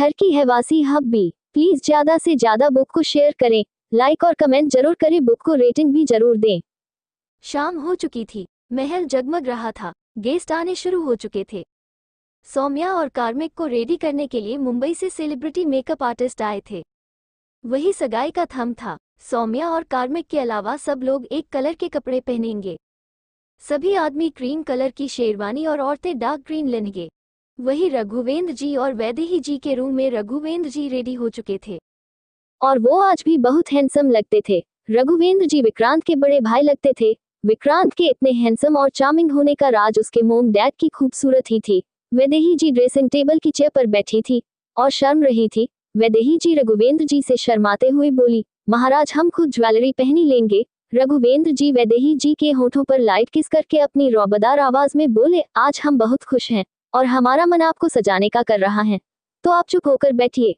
पत्थर की है वासी हब भी प्लीज ज्यादा से ज्यादा बुक को शेयर करें लाइक और कमेंट जरूर करें बुक को रेटिंग भी जरूर दें शाम हो चुकी थी महल जगमग रहा था गेस्ट आने शुरू हो चुके थे सौम्या और कार्मिक को रेडी करने के लिए मुंबई से सेलिब्रिटी मेकअप आर्टिस्ट आए थे वही सगाई का थम था सौम्या और कार्मिक के अलावा सब लोग एक कलर के कपड़े पहनेंगे सभी आदमी क्रीम कलर की शेरवानी और औरतें डार्क ग्रीन लेंगे वही रघुवेंद्र जी और वैदेही जी के रूम में रघुवेंद्र जी रेडी हो चुके थे और वो आज भी बहुत हैंडसम लगते थे रघुवेंद्र जी विक्रांत के बड़े भाई लगते थे विक्रांत के इतने हैंडसम और चार्मिंग होने का राज उसके मोम डैड की खूबसूरत ही थी वैदेही जी ड्रेसिंग टेबल की चेयर पर बैठी थी और शर्म रही थी वैदेही जी रघुवेंद्र जी से शर्माते हुए बोली महाराज हम खुद ज्वेलरी पहनी लेंगे रघुवेंद्र जी वैदेही जी के होठों पर लाइट किस करके अपनी रौबदार आवाज में बोले आज हम बहुत खुश हैं और हमारा मन आपको सजाने का कर रहा है तो आप चुप होकर बैठिए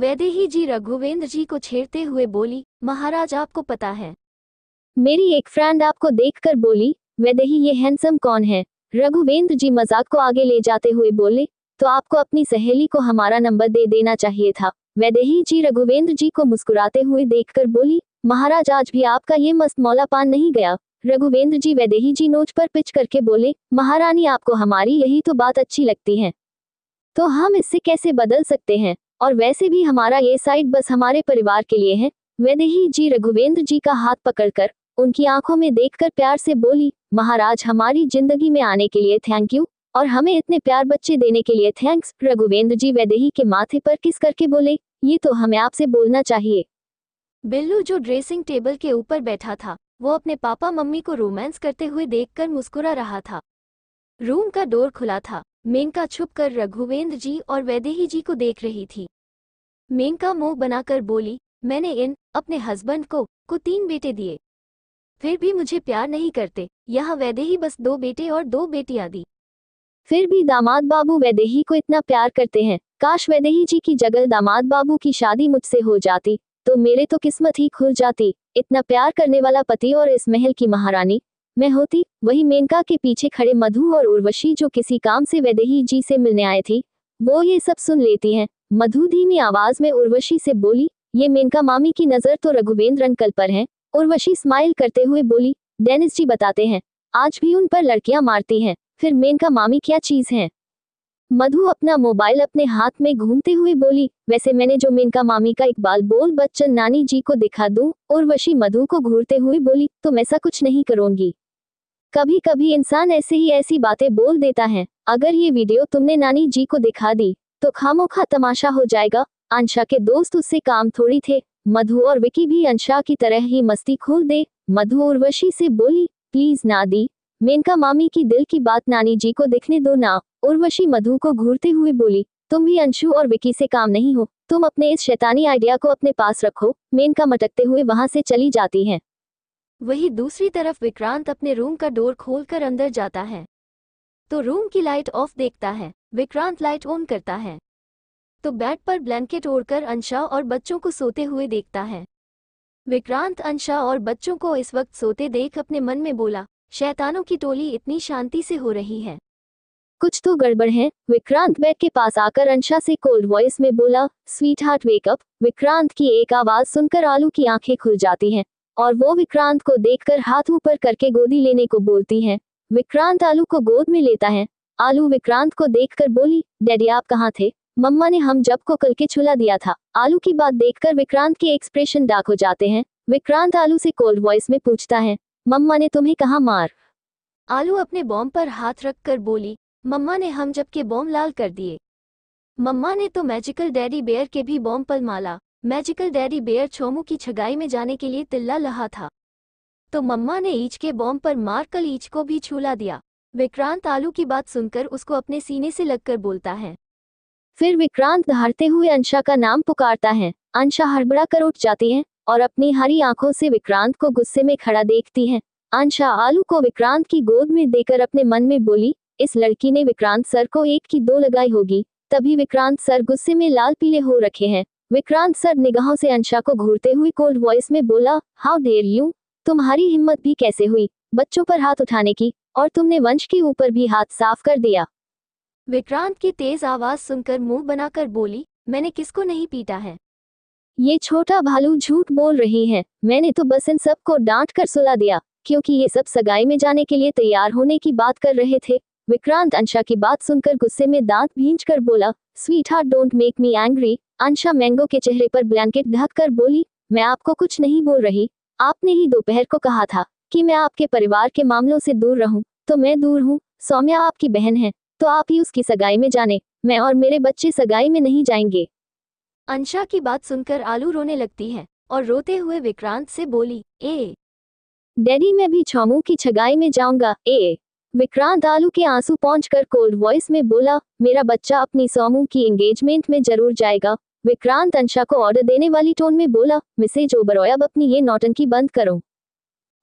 वैदेही जी रघुवेंद्र जी को छेड़ते हुए बोली महाराज आपको पता है मेरी एक फ्रेंड आपको देखकर बोली वैदेही ये हैंडसम कौन है रघुवेंद्र जी मजाक को आगे ले जाते हुए बोले तो आपको अपनी सहेली को हमारा नंबर दे देना चाहिए था वैदेही जी रघुवेंद्र जी को मुस्कुराते हुए देखकर बोली महाराज आज भी आपका ये मस्त मौलापान नहीं गया रघुवेंद्र जी वैदेही जी नोच पर पिच करके बोले महारानी आपको हमारी यही तो बात अच्छी लगती है तो हम इससे कैसे बदल सकते हैं और वैसे भी हमारा ये साइड बस हमारे परिवार के लिए है वैदेही जी रघुवेंद्र जी का हाथ पकड़कर उनकी आंखों में देखकर प्यार से बोली महाराज हमारी जिंदगी में आने के लिए थैंक यू और हमें इतने प्यार बच्चे देने के लिए थैंक्स रघुवेंद्र जी वैदेही के माथे पर किस करके बोले ये तो हमें आपसे बोलना चाहिए बिल्लू जो ड्रेसिंग टेबल के ऊपर बैठा था वो अपने पापा मम्मी को रोमांस करते हुए देखकर मुस्कुरा रहा था रूम का डोर खुला था मेनका छुपकर रघुवेंद्र जी और वैदेही जी को देख रही थी मेनका मुंह बनाकर बोली मैंने इन अपने हस्बैंड को को तीन बेटे दिए फिर भी मुझे प्यार नहीं करते यहाँ वैदेही बस दो बेटे और दो बेटियां दी फिर भी दामाद बाबू वैदेही को इतना प्यार करते हैं काश वैदेही जी की जगह दामाद बाबू की शादी मुझसे हो जाती तो मेरे तो किस्मत ही खुल जाती इतना प्यार करने वाला पति और इस महल की महारानी मैं होती वही मेनका के पीछे खड़े मधु और उर्वशी जो किसी काम से वैदेही जी से मिलने आए थी वो ये सब सुन लेती हैं मधु धीमी आवाज में उर्वशी से बोली ये मेनका मामी की नजर तो रघुवेंद्र अंकल पर है उर्वशी स्माइल करते हुए बोली डेनिस जी बताते हैं आज भी उन पर लड़कियां मारती हैं फिर मेनका मामी क्या चीज है मधु अपना मोबाइल अपने हाथ में घूमते हुए बोली वैसे मैंने जो मेनका मामी का इकबाल बोल बच्चन नानी जी को दिखा दूं उर्वशी मधु को घूरते हुए बोली तुम ऐसा कुछ नहीं करूंगी कभी कभी इंसान ऐसे ही ऐसी बातें बोल देता है अगर ये वीडियो तुमने नानी जी को दिखा दी तो खामोखा तमाशा हो जाएगा अंशा के दोस्त उससे काम थोड़ी थे मधु और विकी भी अंशा की तरह ही मस्ती खोल दे मधु उर्वशी से बोली प्लीज ना दी मेनका मामी की दिल की बात नानी जी को दिखने दो ना उर्वशी मधु को घूरते हुए बोली तुम भी अंशु और विकी से काम नहीं हो तुम अपने इस शैतानी आइडिया को अपने पास रखो मेनका मटकते हुए वहां से चली जाती है वही दूसरी तरफ विक्रांत अपने रूम का डोर खोलकर अंदर जाता है तो रूम की लाइट ऑफ देखता है विक्रांत लाइट ऑन करता है तो बेड पर ब्लैंकेट ओढ़कर अंशा और बच्चों को सोते हुए देखता है विक्रांत अंशा और बच्चों को इस वक्त सोते देख अपने मन में बोला शैतानों की टोली इतनी शांति से हो रही है कुछ तो गड़बड़ है विक्रांत बेड के पास आकर अंशा से कोल्ड वॉइस में बोला स्वीट हार्ट वेकअप विक्रांत की एक आवाज सुनकर आलू की आंखें खुल जाती हैं और वो विक्रांत को देखकर हाथ ऊपर करके गोदी लेने को बोलती है विक्रांत आलू को गोद में लेता है आलू विक्रांत को देखकर बोली डैडी आप कहाँ थे मम्मा ने हम जब को कल के छुला दिया था आलू की बात देखकर विक्रांत के एक्सप्रेशन डाक हो जाते हैं विक्रांत आलू से कोल्ड वॉइस में पूछता है मम्मा ने तुम्हें कहा मार आलू अपने बॉम पर हाथ रख कर बोली मम्मा ने हम जब के बॉम लाल कर दिए मम्मा ने तो मैजिकल डैडी बेयर के भी बॉम पर माला मैजिकल डैडी बेयर छोमू की छगाई में जाने के लिए तिल्ला लहा था तो मम्मा ने ईच के बॉम पर मार कर ईच को भी छूला दिया विक्रांत आलू की बात सुनकर उसको अपने सीने से लगकर बोलता है फिर विक्रांत दहाड़ते हुए अंशा का नाम पुकारता है अंशा हड़बड़ा कर उठ जाती है और अपनी हरी आंखों से विक्रांत को गुस्से में खड़ा देखती है आंशा आलू को विक्रांत की गोद में देकर अपने मन में बोली इस लड़की ने विक्रांत सर को एक की दो लगाई होगी तभी विक्रांत सर गुस्से में लाल पीले हो रखे हैं विक्रांत सर निगाहों से अंशा को घूरते हुए कोल्ड वॉइस में बोला हाउ देर यू तुम्हारी हिम्मत भी कैसे हुई बच्चों पर हाथ उठाने की और तुमने वंश के ऊपर भी हाथ साफ कर दिया विक्रांत की तेज आवाज सुनकर मुंह बनाकर बोली मैंने किसको नहीं पीटा है ये छोटा भालू झूठ बोल रही है मैंने तो बस इन सबको डांट कर सुला दिया क्योंकि ये सब सगाई में जाने के लिए तैयार होने की बात कर रहे थे विक्रांत अंशा की बात सुनकर गुस्से में दांत भींच कर बोला sweetheart don't make me angry Ansha मैंगो के चेहरे पर ब्लैंकेट ढक कर बोली मैं आपको कुछ नहीं बोल रही आपने ही दोपहर को कहा था कि मैं आपके परिवार के मामलों से दूर रहूं तो मैं दूर हूं सौम्या आपकी बहन है तो आप ही उसकी सगाई में जाने मैं और मेरे बच्चे सगाई में नहीं जाएंगे अंशा की बात सुनकर आलू रोने लगती है और रोते हुए विक्रांत से बोली ए डैडी मैं भी छामू की छगाई में जाऊंगा ए विक्रांत आलू के आंसू कर कोल्ड वॉइस में बोला मेरा बच्चा अपनी सोमू की एंगेजमेंट में जरूर जाएगा विक्रांत अंशा को ऑर्डर देने वाली टोन में बोला मिसेज ओबरॉय अब अपनी ये नौटंकी बंद करो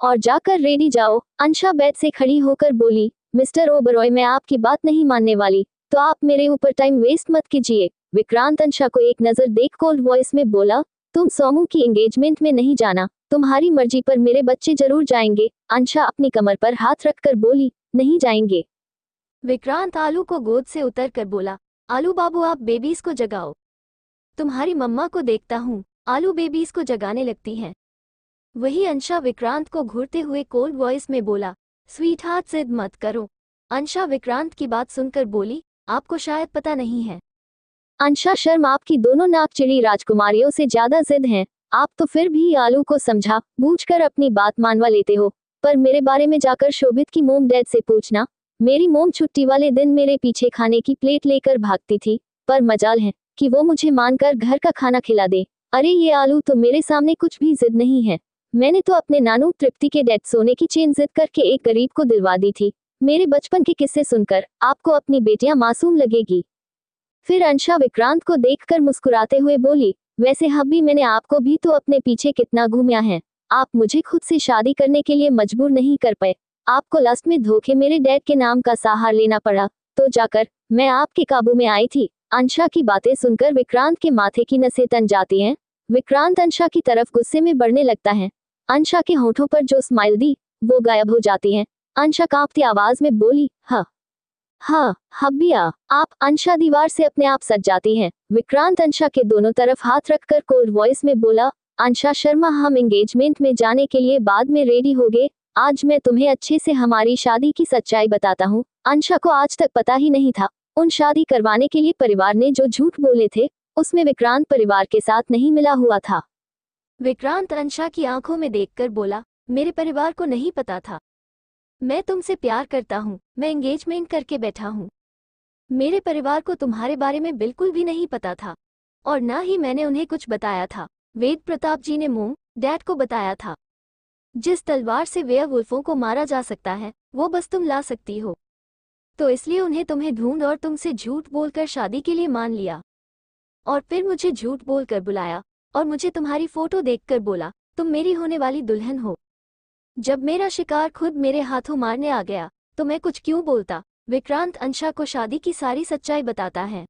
और जाकर रेडी जाओ अंशा बेड से खड़ी होकर बोली मिस्टर ओबरॉय मैं आपकी बात नहीं मानने वाली तो आप मेरे ऊपर टाइम वेस्ट मत कीजिए विक्रांत अंशा को एक नजर देख कोल्ड वॉइस में बोला तुम सोमू की एंगेजमेंट में नहीं जाना तुम्हारी मर्जी पर मेरे बच्चे जरूर जाएंगे अंशा अपनी कमर पर हाथ रखकर बोली नहीं जाएंगे विक्रांत आलू को गोद से उतर कर बोला आलू बाबू आप बेबीज को जगाओ तुम्हारी मम्मा को देखता हूँ आलू बेबीज को जगाने लगती हैं वही अंशा विक्रांत को घूरते हुए कोल्ड वॉइस में बोला स्वीट हार्ट सिद्ध मत करो अंशा विक्रांत की बात सुनकर बोली आपको शायद पता नहीं है अंशा शर्मा आपकी दोनों चिड़ी राजकुमारियों से ज्यादा जिद हैं आप तो फिर भी आलू को समझा बूझकर अपनी बात मानवा लेते हो पर मेरे बारे में जाकर शोभित की मोम डैड से पूछना मेरी मोम छुट्टी वाले दिन मेरे पीछे खाने की प्लेट लेकर भागती थी पर मजाल है कि वो मुझे मानकर घर का खाना खिला दे अरे ये आलू तो मेरे सामने कुछ भी जिद नहीं है मैंने तो अपने नानू तृप्ति के डेथ सोने की चेन जिद करके एक गरीब को दिलवा दी थी मेरे बचपन के किस्से सुनकर आपको अपनी बेटियां मासूम लगेगी फिर अंशा विक्रांत को देखकर मुस्कुराते हुए बोली वैसे हब्बी मैंने आपको भी तो अपने पीछे कितना घूमया है आप मुझे खुद से शादी करने के लिए मजबूर नहीं कर पाए आपको लास्ट में धोखे मेरे डैड के नाम का सहार लेना पड़ा तो जाकर मैं आपके काबू में आई थी अंशा की बातें सुनकर विक्रांत के माथे की नसें तन जाती हैं विक्रांत अंशा की तरफ गुस्से में बढ़ने लगता है अंशा के होठों पर जो स्माइल दी वो गायब हो जाती है अंशा कांपती आवाज में बोली हाँ हाँ हब्बिया आप अंशा दीवार से अपने आप सज जाती हैं विक्रांत अंशा के दोनों तरफ हाथ रखकर कोल्ड वॉइस में बोला अंशा शर्मा हम एंगेजमेंट में जाने के लिए बाद में रेडी हो गए आज मैं तुम्हें अच्छे से हमारी शादी की सच्चाई बताता हूँ अंशा को आज तक पता ही नहीं था उन शादी करवाने के लिए परिवार ने जो झूठ बोले थे उसमें विक्रांत परिवार के साथ नहीं मिला हुआ था विक्रांत अंशा की आंखों में देखकर बोला मेरे परिवार को नहीं पता था मैं तुमसे प्यार करता हूँ मैं एंगेजमेंट करके बैठा हूँ मेरे परिवार को तुम्हारे बारे में बिल्कुल भी नहीं पता था और ना ही मैंने उन्हें कुछ बताया था वेद प्रताप जी ने मोम डैड को बताया था जिस तलवार से वे वुल्फों को मारा जा सकता है वो बस तुम ला सकती हो तो इसलिए उन्हें तुम्हें ढूंढ और तुमसे झूठ बोलकर शादी के लिए मान लिया और फिर मुझे झूठ बोलकर बुलाया और मुझे तुम्हारी फोटो देखकर बोला तुम मेरी होने वाली दुल्हन हो जब मेरा शिकार खुद मेरे हाथों मारने आ गया तो मैं कुछ क्यों बोलता विक्रांत अंशा को शादी की सारी सच्चाई बताता है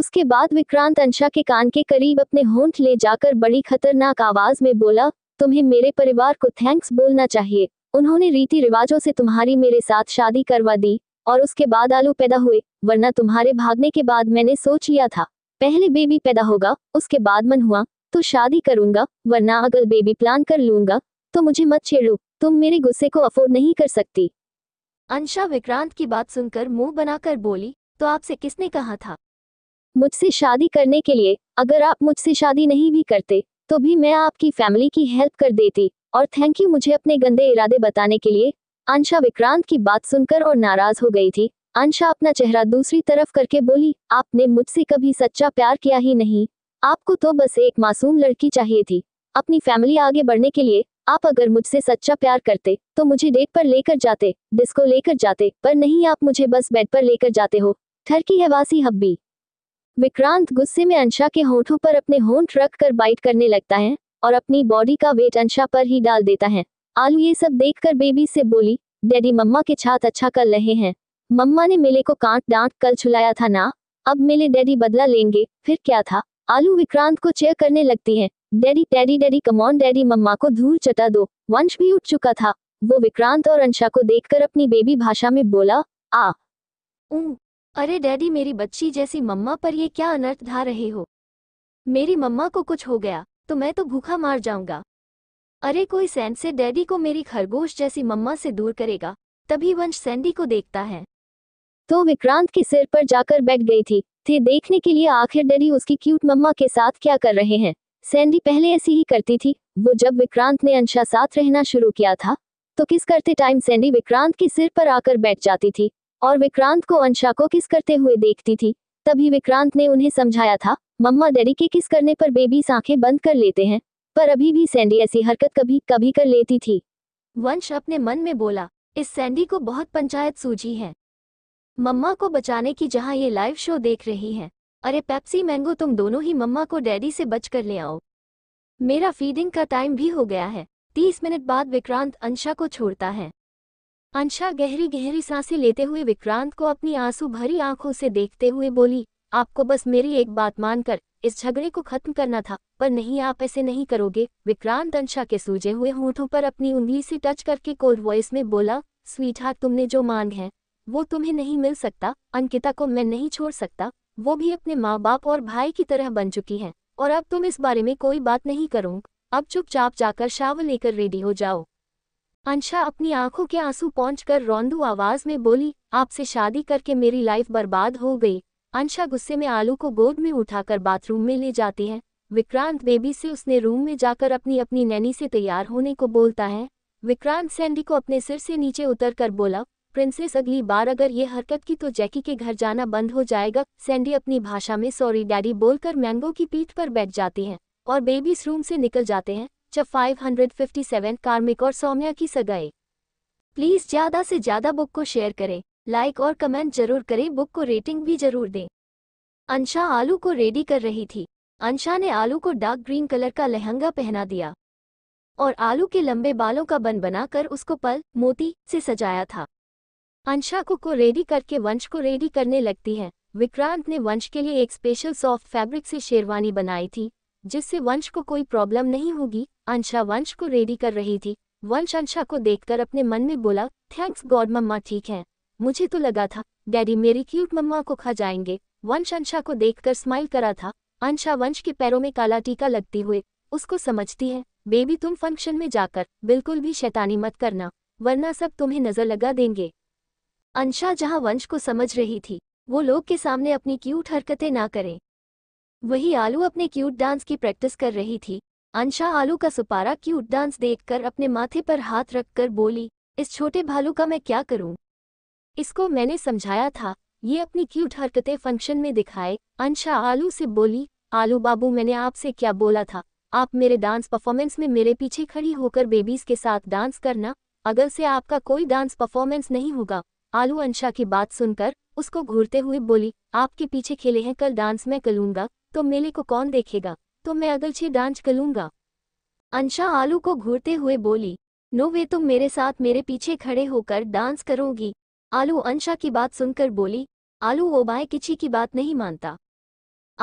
उसके बाद विक्रांत अंशा के कान के करीब अपने होंठ ले जाकर बड़ी खतरनाक आवाज में बोला तुम्हें मेरे परिवार को थैंक्स बोलना चाहिए उन्होंने रीति रिवाजों से तुम्हारी मेरे साथ शादी करवा दी और उसके बाद आलू पैदा हुए वरना तुम्हारे भागने के बाद मैंने सोच लिया था पहले बेबी पैदा होगा उसके बाद मन हुआ तो शादी करूंगा वरना अगर बेबी प्लान कर लूंगा तो मुझे मत छेड़ो तुम मेरे गुस्से को अफोर्ड नहीं कर सकती अंशा विक्रांत की बात सुनकर मुंह बनाकर बोली तो आपसे किसने कहा था मुझसे शादी करने के लिए अगर आप मुझसे शादी नहीं भी करते तो भी मैं आपकी फैमिली की हेल्प कर देती और थैंक यू मुझे अपने गंदे इरादे बताने के लिए अंशा विक्रांत की बात सुनकर और नाराज हो गई थी अंशा अपना चेहरा दूसरी तरफ करके बोली आपने मुझसे कभी सच्चा प्यार किया ही नहीं आपको तो बस एक मासूम लड़की चाहिए थी अपनी फैमिली आगे बढ़ने के लिए आप अगर मुझसे सच्चा प्यार करते तो मुझे डेट पर लेकर जाते डिस्को लेकर जाते पर नहीं आप मुझे बस बेड पर लेकर जाते हो ठरकी है वासी हब्बी विक्रांत गुस्से में अंशा के होठों पर अपने होंठ रख कर बाइट करने लगता है और अपनी बॉडी का वेट अंशा पर ही डाल देता है आलू ये सब देख बेबी से बोली डैडी मम्मा के छात अच्छा कर रहे हैं मम्मा ने मेले को कांट डांट कल छुलाया था ना अब मेले डैडी बदला लेंगे फिर क्या था आलू विक्रांत को चेयर करने लगती है daddy daddy daddy come on daddy mamma को धूल चटा दो वंश भी उठ चुका था वो विक्रांत और अंशा को देखकर अपनी बेबी भाषा में बोला आ उम, अरे डैडी मेरी बच्ची जैसी मम्मा पर ये क्या अनर्थ धा रहे हो मेरी मम्मा को कुछ हो गया तो मैं तो भूखा मार जाऊंगा अरे कोई सैंड से डैडी को मेरी खरगोश जैसी मम्मा से दूर करेगा तभी वंश सैंडी को देखता है तो विक्रांत के सिर पर जाकर बैठ गई थी थे देखने के लिए आखिर डरी उसकी क्यूट मम्मा के साथ क्या कर रहे हैं सैंडी पहले ऐसी ही करती थी वो जब विक्रांत ने अंशा साथ रहना शुरू किया था तो किस करते टाइम सैंडी विक्रांत के सिर पर आकर बैठ जाती थी और विक्रांत को अंशा को किस करते हुए देखती थी तभी विक्रांत ने उन्हें समझाया था मम्मा डैडी के किस करने पर बेबी आंखें बंद कर लेते हैं पर अभी भी सैंडी ऐसी हरकत कभी कभी कर लेती थी वंश अपने मन में बोला इस सैंडी को बहुत पंचायत सूझी है मम्मा को बचाने की जहां ये लाइव शो देख रही हैं अरे पेप्सी मैंगो तुम दोनों ही मम्मा को डैडी से बच कर ले आओ मेरा फीडिंग का टाइम भी हो गया है तीस मिनट बाद विक्रांत अंशा को छोड़ता है अंशा गहरी गहरी सांसें लेते हुए विक्रांत को अपनी आंसू भरी आंखों से देखते हुए बोली आपको बस मेरी एक बात मानकर इस झगड़े को खत्म करना था पर नहीं आप ऐसे नहीं करोगे विक्रांत अंशा के सूझे हुए होठों पर अपनी उंगली से टच करके कोल्ड वॉइस में बोला स्वीट हार्ट तुमने जो मांग है वो तुम्हें नहीं मिल सकता अंकिता को मैं नहीं छोड़ सकता वो भी अपने माँ बाप और भाई की तरह बन चुकी हैं और अब तुम इस बारे में कोई बात नहीं करूँ अब चुपचाप जाकर शावल लेकर रेडी हो जाओ अंशा अपनी आंखों के आंसू कर रौंदू आवाज में बोली आपसे शादी करके मेरी लाइफ बर्बाद हो गई अंशा गुस्से में आलू को गोद में उठाकर बाथरूम में ले जाती है विक्रांत बेबी से उसने रूम में जाकर अपनी अपनी नैनी से तैयार होने को बोलता है विक्रांत सैंडी को अपने सिर से नीचे उतर कर बोला प्रिंसेस अगली बार अगर ये हरकत की तो जैकी के घर जाना बंद हो जाएगा सैंडी अपनी भाषा में सॉरी डैडी बोलकर मैंगो की पीठ पर बैठ जाती हैं और बेबीस रूम से निकल जाते हैं जब 557 कार्मिक और सौम्या की सगाई प्लीज़ ज़्यादा से ज़्यादा बुक को शेयर करें लाइक और कमेंट जरूर करें बुक को रेटिंग भी जरूर दें अंशा आलू को रेडी कर रही थी अंशा ने आलू को डार्क ग्रीन कलर का लहंगा पहना दिया और आलू के लंबे बालों का बन बनाकर उसको पल मोती से सजाया था अंशाकु को रेडी करके वंश को रेडी करने लगती हैं विक्रांत ने वंश के लिए एक स्पेशल सॉफ्ट फैब्रिक से शेरवानी बनाई थी जिससे वंश को कोई प्रॉब्लम नहीं होगी अंशा वंश को रेडी कर रही थी वंश अंशा को देखकर अपने मन में बोला थैंक्स गॉड मम्मा ठीक है मुझे तो लगा था डैडी मेरी क्यूट मम्मा को खा जाएंगे वंश अंशा को देखकर स्माइल करा था अंशा वंश के पैरों में काला टीका लगती हुए उसको समझती है बेबी तुम फंक्शन में जाकर बिल्कुल भी शैतानी मत करना वरना सब तुम्हें नजर लगा देंगे अंशा जहां वंश को समझ रही थी वो लोग के सामने अपनी क्यूट हरकतें ना करें वही आलू अपने क्यूट डांस की प्रैक्टिस कर रही थी अंशा आलू का सुपारा क्यूट डांस देखकर अपने माथे पर हाथ रखकर बोली इस छोटे भालू का मैं क्या करूं? इसको मैंने समझाया था ये अपनी क्यूट हरकतें फंक्शन में दिखाए अंशा आलू से बोली आलू बाबू मैंने आपसे क्या बोला था आप मेरे डांस परफॉर्मेंस में मेरे पीछे खड़ी होकर बेबीज के साथ डांस करना अगर से आपका कोई डांस परफॉर्मेंस नहीं होगा आलू अंशा की बात सुनकर उसको घूरते हुए बोली आपके पीछे खेले हैं कल डांस मैं करूंगा तो मेले को कौन देखेगा तो मैं अगलचे डांस करूंगा अंशा आलू को घूरते हुए बोली नो वे तुम मेरे साथ मेरे पीछे खड़े होकर डांस करोगी आलू अंशा की बात सुनकर बोली आलू वो बाय किची की बात नहीं मानता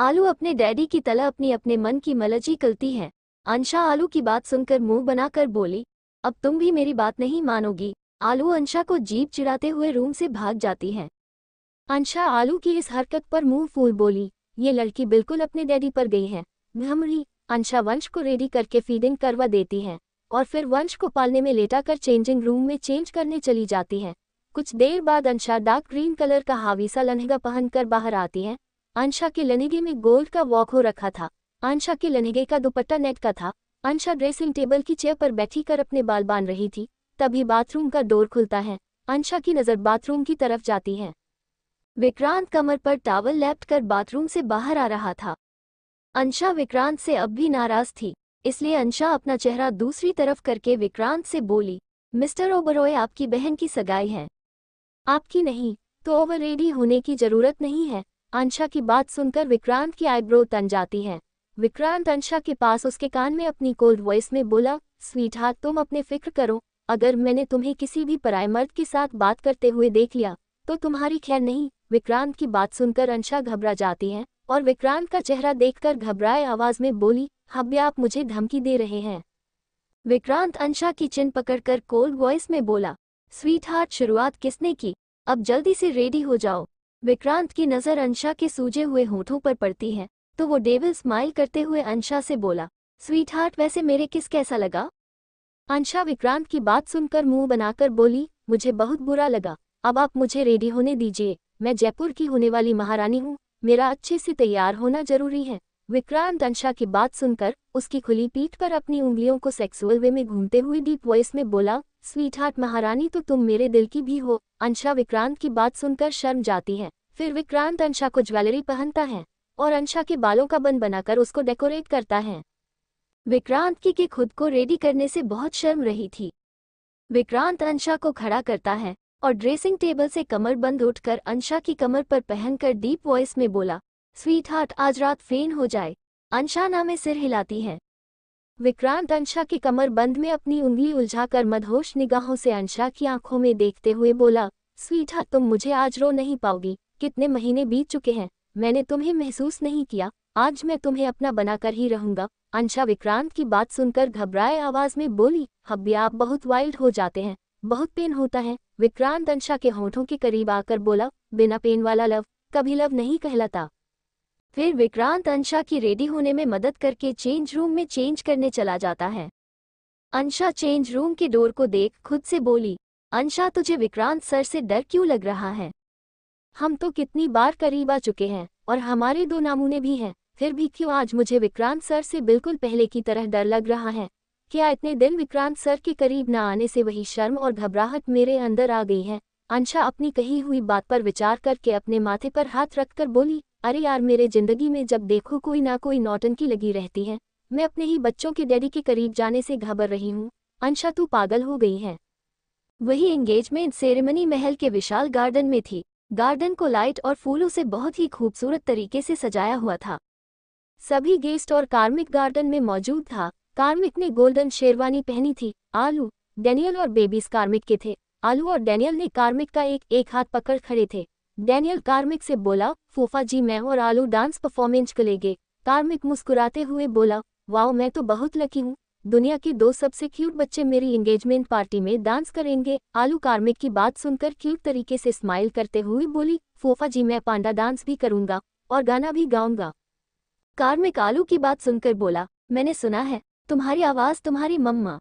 आलू अपने डैडी की तला अपनी अपने मन की मलजी कलती है अंशा आलू की बात सुनकर मुंह बनाकर बोली अब तुम भी मेरी बात नहीं मानोगी आलू अंशा को जीप चिड़ाते हुए रूम से भाग जाती है अंशा आलू की इस हरकत पर मुंह फूल बोली ये लड़की बिल्कुल अपने डैडी पर गई है भ्रमरी अंशा वंश को रेडी करके फीडिंग करवा देती है और फिर वंश को पालने में लेटा कर चेंजिंग रूम में चेंज करने चली जाती है कुछ देर बाद अंशा डार्क ग्रीन कलर का हावीसा लहंगा पहनकर बाहर आती है अंशा के लहंगे में गोल्ड का वॉक हो रखा था अंशा के लहंगे का दुपट्टा नेट का था अंशा ड्रेसिंग टेबल की चेयर पर बैठी कर अपने बाल बांध रही थी तभी बाथरूम का डोर खुलता है अंशा की नज़र बाथरूम की तरफ जाती है विक्रांत कमर पर टावल लेप्ट कर बाथरूम से बाहर आ रहा था अंशा विक्रांत से अब भी नाराज थी इसलिए अंशा अपना चेहरा दूसरी तरफ करके विक्रांत से बोली मिस्टर ओबरॉय आपकी बहन की सगाई है आपकी नहीं तो ओवर रेडी होने की जरूरत नहीं है अंशा की बात सुनकर विक्रांत की आईब्रो तन जाती है विक्रांत अंशा के पास उसके कान में अपनी कोल्ड वॉइस में बोला स्वीट हाथ तुम अपने फिक्र करो अगर मैंने तुम्हें किसी भी पराय मर्द के साथ बात करते हुए देख लिया तो तुम्हारी खैर नहीं विक्रांत की बात सुनकर अंशा घबरा जाती है और विक्रांत का चेहरा देखकर घबराए आवाज में बोली हब्या आप मुझे धमकी दे रहे हैं विक्रांत अंशा की चिन पकड़कर कोल्ड वॉइस में बोला स्वीट हार्ट शुरुआत किसने की अब जल्दी से रेडी हो जाओ विक्रांत की नज़र अंशा के सूजे हुए होठों पर पड़ती है तो वो डेविल स्माइल करते हुए अंशा से बोला स्वीट हार्ट वैसे मेरे किस कैसा लगा अंशा विक्रांत की बात सुनकर मुंह बनाकर बोली मुझे बहुत बुरा लगा अब आप मुझे रेडी होने दीजिए मैं जयपुर की होने वाली महारानी हूँ मेरा अच्छे से तैयार होना जरूरी है विक्रांत अंशा की बात सुनकर उसकी खुली पीठ पर अपनी उंगलियों को सेक्सुअल वे में घूमते हुए डीप वॉइस में बोला स्वीट हार्ट महारानी तो तुम मेरे दिल की भी हो अंशा विक्रांत की बात सुनकर शर्म जाती है फिर विक्रांत अंशा को ज्वेलरी पहनता है और अंशा के बालों का बन बनाकर उसको डेकोरेट करता है विक्रांत की के खुद को रेडी करने से बहुत शर्म रही थी विक्रांत अंशा को खड़ा करता है और ड्रेसिंग टेबल से कमर बंद उठकर अंशा की कमर पर पहनकर डीप वॉइस में बोला स्वीट हार्ट आज रात फेन हो जाए अंशा नामे सिर हिलाती है विक्रांत अंशा की कमर बंद में अपनी उंगली उलझाकर मधोश निगाहों से अंशा की आंखों में देखते हुए बोला स्वीट हार्ट तुम मुझे आज रो नहीं पाओगी कितने महीने बीत चुके हैं मैंने तुम्हें महसूस नहीं किया आज मैं तुम्हें अपना बनाकर ही रहूंगा अंशा विक्रांत की बात सुनकर घबराए आवाज में बोली हब्बी आप बहुत वाइल्ड हो जाते हैं बहुत पेन होता है विक्रांत अंशा के होठों के करीब आकर बोला बिना पेन वाला लव कभी लव नहीं कहलाता फिर विक्रांत अंशा की रेडी होने में मदद करके चेंज रूम में चेंज करने चला जाता है अंशा चेंज रूम के डोर को देख खुद से बोली अंशा तुझे विक्रांत सर से डर क्यों लग रहा है हम तो कितनी बार करीब आ चुके हैं और हमारे दो नामूने भी हैं फिर भी क्यों आज मुझे विक्रांत सर से बिल्कुल पहले की तरह डर लग रहा है क्या इतने दिन विक्रांत सर के करीब न आने से वही शर्म और घबराहट मेरे अंदर आ गई है अंशा अपनी कही हुई बात पर विचार करके अपने माथे पर हाथ रखकर बोली अरे यार मेरे जिंदगी में जब देखो कोई ना कोई नौटंकी लगी रहती है मैं अपने ही बच्चों के डैडी के करीब जाने से घबर रही हूँ अंशा तू पागल हो गई है वही एंगेजमेंट सेरेमनी महल के विशाल गार्डन में थी गार्डन को लाइट और फूलों से बहुत ही खूबसूरत तरीके से सजाया हुआ था सभी गेस्ट और कार्मिक गार्डन में मौजूद था कार्मिक ने गोल्डन शेरवानी पहनी थी आलू डेनियल और बेबीज कार्मिक के थे आलू और डेनियल ने कार्मिक का एक एक हाथ पकड़ खड़े थे डेनियल कार्मिक से बोला फूफा जी मैं और आलू डांस परफॉर्मेंस करेंगे कार्मिक मुस्कुराते हुए बोला वाओ मैं तो बहुत लकी हूँ दुनिया के दो सबसे क्यूट बच्चे मेरी एंगेजमेंट पार्टी में डांस करेंगे आलू कार्मिक की बात सुनकर क्यूट तरीके से स्माइल करते हुए बोली फूफा जी मैं पांडा डांस भी करूँगा और गाना भी गाऊंगा कार में कालू की बात सुनकर बोला मैंने सुना है तुम्हारी आवाज़ तुम्हारी मम्मा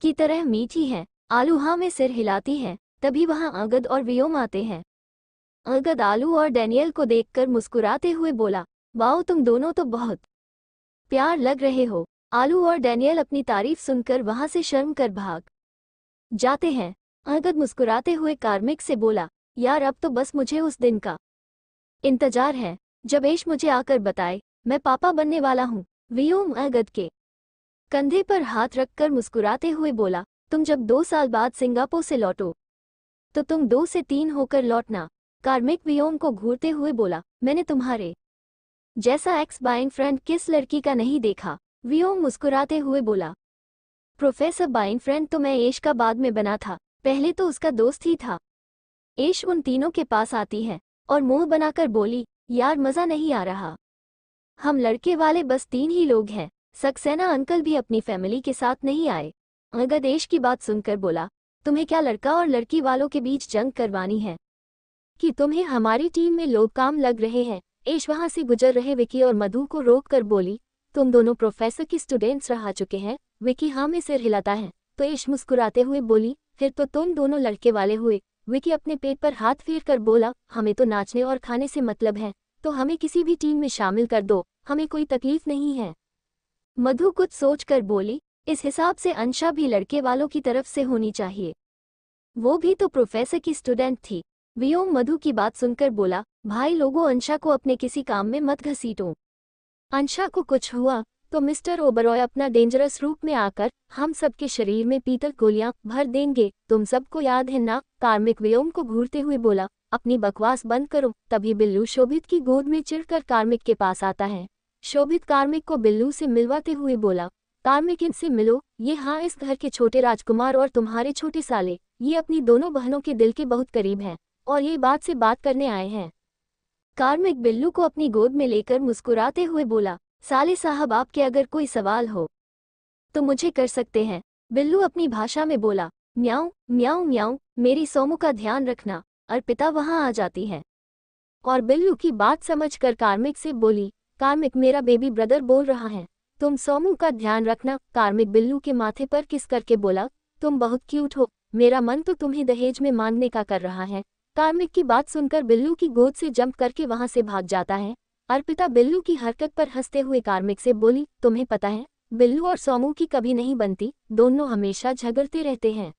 की तरह मीठी है आलू हाँ में सिर हिलाती है तभी वहाँ अगद और व्योम आते हैं अगद आलू और डैनियल को देखकर मुस्कुराते हुए बोला वाओ तुम दोनों तो बहुत प्यार लग रहे हो आलू और डैनियल अपनी तारीफ सुनकर वहां से शर्म कर भाग जाते हैं अगद मुस्कुराते हुए कार्मिक से बोला यार अब तो बस मुझे उस दिन का इंतजार है जब ऐश मुझे आकर बताए मैं पापा बनने वाला हूँ व्योम अगत के कंधे पर हाथ रखकर मुस्कुराते हुए बोला तुम जब दो साल बाद सिंगापुर से लौटो तो तुम दो से तीन होकर लौटना कार्मिक व्योम को घूरते हुए बोला मैंने तुम्हारे जैसा एक्स बाइंग फ्रेंड किस लड़की का नहीं देखा व्योम मुस्कुराते हुए बोला प्रोफेसर बाइंग फ्रेंड तो मैं ऐश का बाद में बना था पहले तो उसका दोस्त ही था ऐश उन तीनों के पास आती है और मुंह बनाकर बोली यार मज़ा नहीं आ रहा हम लड़के वाले बस तीन ही लोग हैं सक्सेना अंकल भी अपनी फैमिली के साथ नहीं आए अगदेश की बात सुनकर बोला तुम्हें क्या लड़का और लड़की वालों के बीच जंग करवानी है कि तुम्हें हमारी टीम में लोग काम लग रहे हैं ऐश वहां से गुजर रहे विकी और मधु को रोक कर बोली तुम दोनों प्रोफेसर की स्टूडेंट्स रहा चुके हैं विकी हाँ में सिर हिलाता है तो ऐश मुस्कुराते हुए बोली फिर तो तुम दोनों लड़के वाले हुए विकी अपने पेट पर हाथ फेर कर बोला हमें तो नाचने और खाने से मतलब है तो हमें किसी भी टीम में शामिल कर दो हमें कोई तकलीफ नहीं है मधु कुछ सोच कर बोली इस हिसाब से अंशा भी लड़के वालों की तरफ से होनी चाहिए वो भी तो प्रोफेसर की स्टूडेंट थी वियोम मधु की बात सुनकर बोला भाई लोगों अंशा को अपने किसी काम में मत घसीटो अंशा को कुछ हुआ तो मिस्टर ओबरॉय अपना डेंजरस रूप में आकर हम सबके शरीर में पीतल गोलियां भर देंगे तुम सबको याद है ना कार्मिक व्योम को घूरते हुए बोला अपनी बकवास बंद करो तभी बिल्लू शोभित की गोद में चिढ़कर कार्मिक के पास आता है शोभित कार्मिक को बिल्लू से मिलवाते हुए बोला कार्मिक इनसे मिलो ये हाँ इस घर के छोटे राजकुमार और तुम्हारे छोटे साले ये अपनी दोनों बहनों के दिल के बहुत करीब हैं और ये बात से बात करने आए हैं कार्मिक बिल्लू को अपनी गोद में लेकर मुस्कुराते हुए बोला साले साहब आपके अगर कोई सवाल हो तो मुझे कर सकते हैं बिल्लू अपनी भाषा में बोला म्याऊ म्याऊ म्याऊ मेरी सोमू का ध्यान रखना अर्पिता वहां आ जाती है और बिल्लू की बात समझकर कार्मिक से बोली कार्मिक मेरा बेबी ब्रदर बोल रहा है तुम सोमू का ध्यान रखना कार्मिक बिल्लू के माथे पर किस करके बोला तुम बहुत क्यूट हो मेरा मन तो तुम्हें दहेज में मांगने का कर रहा है कार्मिक की बात सुनकर बिल्लू की गोद से जंप करके वहां से भाग जाता है अर्पिता बिल्लू की हरकत पर हंसते हुए कार्मिक से बोली तुम्हें पता है बिल्लू और सोमू की कभी नहीं बनती दोनों हमेशा झगड़ते रहते हैं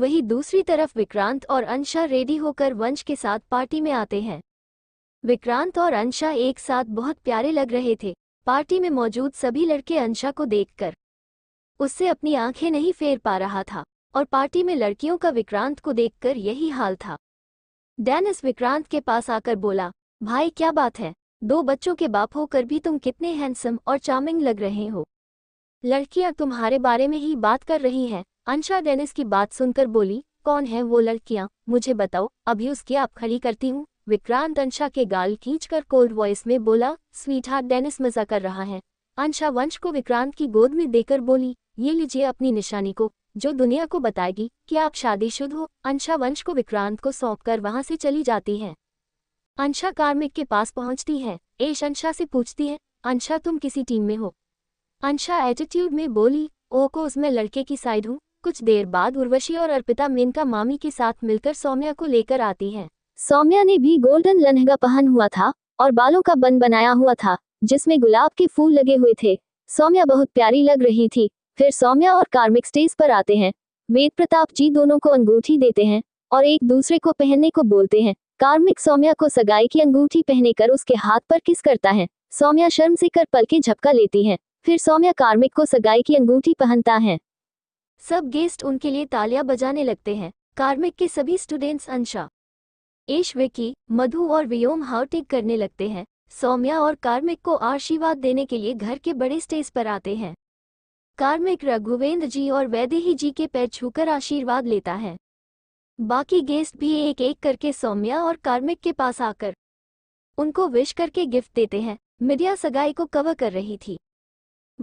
वहीं दूसरी तरफ विक्रांत और अंशा रेडी होकर वंश के साथ पार्टी में आते हैं विक्रांत और अंशा एक साथ बहुत प्यारे लग रहे थे पार्टी में मौजूद सभी लड़के अंशा को देखकर उससे अपनी आंखें नहीं फेर पा रहा था और पार्टी में लड़कियों का विक्रांत को देखकर यही हाल था डेनिस विक्रांत के पास आकर बोला भाई क्या बात है दो बच्चों के बाप होकर भी तुम कितने हैंडसम और चार्मिंग लग रहे हो लड़कियां तुम्हारे बारे में ही बात कर रही हैं अंशा डेनिस की बात सुनकर बोली कौन है वो लड़कियाँ मुझे बताओ अभी उसकी आप खड़ी करती हूँ विक्रांत अंशा के गाल खींचकर कोल्ड वॉइस में बोला स्वीट हार्ट डेनिस मजा कर रहा है अंशा वंश को विक्रांत की गोद में देकर बोली ये लीजिए अपनी निशानी को जो दुनिया को बताएगी कि आप शादीशुद हो अंशा वंश को विक्रांत को सौंप कर वहां से चली जाती है अंशा कार्मिक के पास पहुंचती है एश अंशा से पूछती है अंशा तुम किसी टीम में हो अंशा एटीट्यूड में बोली ओ को उसमें लड़के की साइड हूँ कुछ देर बाद उर्वशी और अर्पिता मेनका मामी के साथ मिलकर सौम्या को लेकर आती हैं। सौम्या ने भी गोल्डन लहंगा पहन हुआ था और बालों का बन बनाया हुआ था जिसमें गुलाब के फूल लगे हुए थे सौम्या बहुत प्यारी लग रही थी फिर सौम्या और कार्मिक स्टेज पर आते हैं वेद प्रताप जी दोनों को अंगूठी देते हैं और एक दूसरे को पहनने को बोलते हैं कार्मिक सौम्या को सगाई की अंगूठी पहने कर उसके हाथ पर किस करता है सौम्या शर्म से कर पल के झपका लेती है फिर सौम्या कार्मिक को सगाई की अंगूठी पहनता है सब गेस्ट उनके लिए तालियां बजाने लगते हैं कार्मिक के सभी स्टूडेंट्स अंशा एश विकी मधु और व्योम हाउटिक करने लगते हैं सौम्या और कार्मिक को आशीर्वाद देने के लिए घर के बड़े स्टेज पर आते हैं कार्मिक रघुवेंद्र जी और वैदेही जी के पैर छूकर आशीर्वाद लेता है बाकी गेस्ट भी एक एक करके सौम्या और कार्मिक के पास आकर उनको विश करके गिफ्ट देते हैं मीडिया सगाई को कवर कर रही थी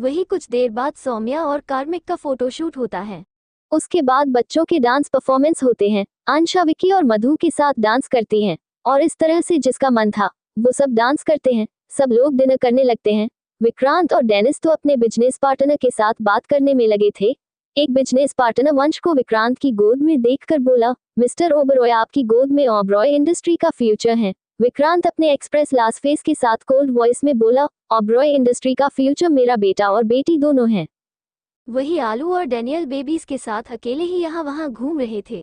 वही कुछ देर बाद सौम्या और कार्मिक का फोटोशूट होता है उसके बाद बच्चों के डांस परफॉर्मेंस होते हैं आंशा विकी और मधु के साथ डांस करती हैं और इस तरह से जिसका मन था वो सब डांस करते हैं सब लोग डिनर करने लगते हैं विक्रांत और डेनिस तो अपने बिजनेस पार्टनर के साथ बात करने में लगे थे एक बिजनेस पार्टनर वंश को विक्रांत की गोद में देखकर बोला मिस्टर ओबरॉय आपकी गोद में ओबरॉय इंडस्ट्री का फ्यूचर है विक्रांत अपने एक्सप्रेस फेस के साथ कोल्ड वॉइस में बोला ऑब्रॉय इंडस्ट्री का फ्यूचर मेरा बेटा और बेटी दोनों हैं वही आलू और डेनियल बेबीज के साथ अकेले ही यहाँ वहाँ घूम रहे थे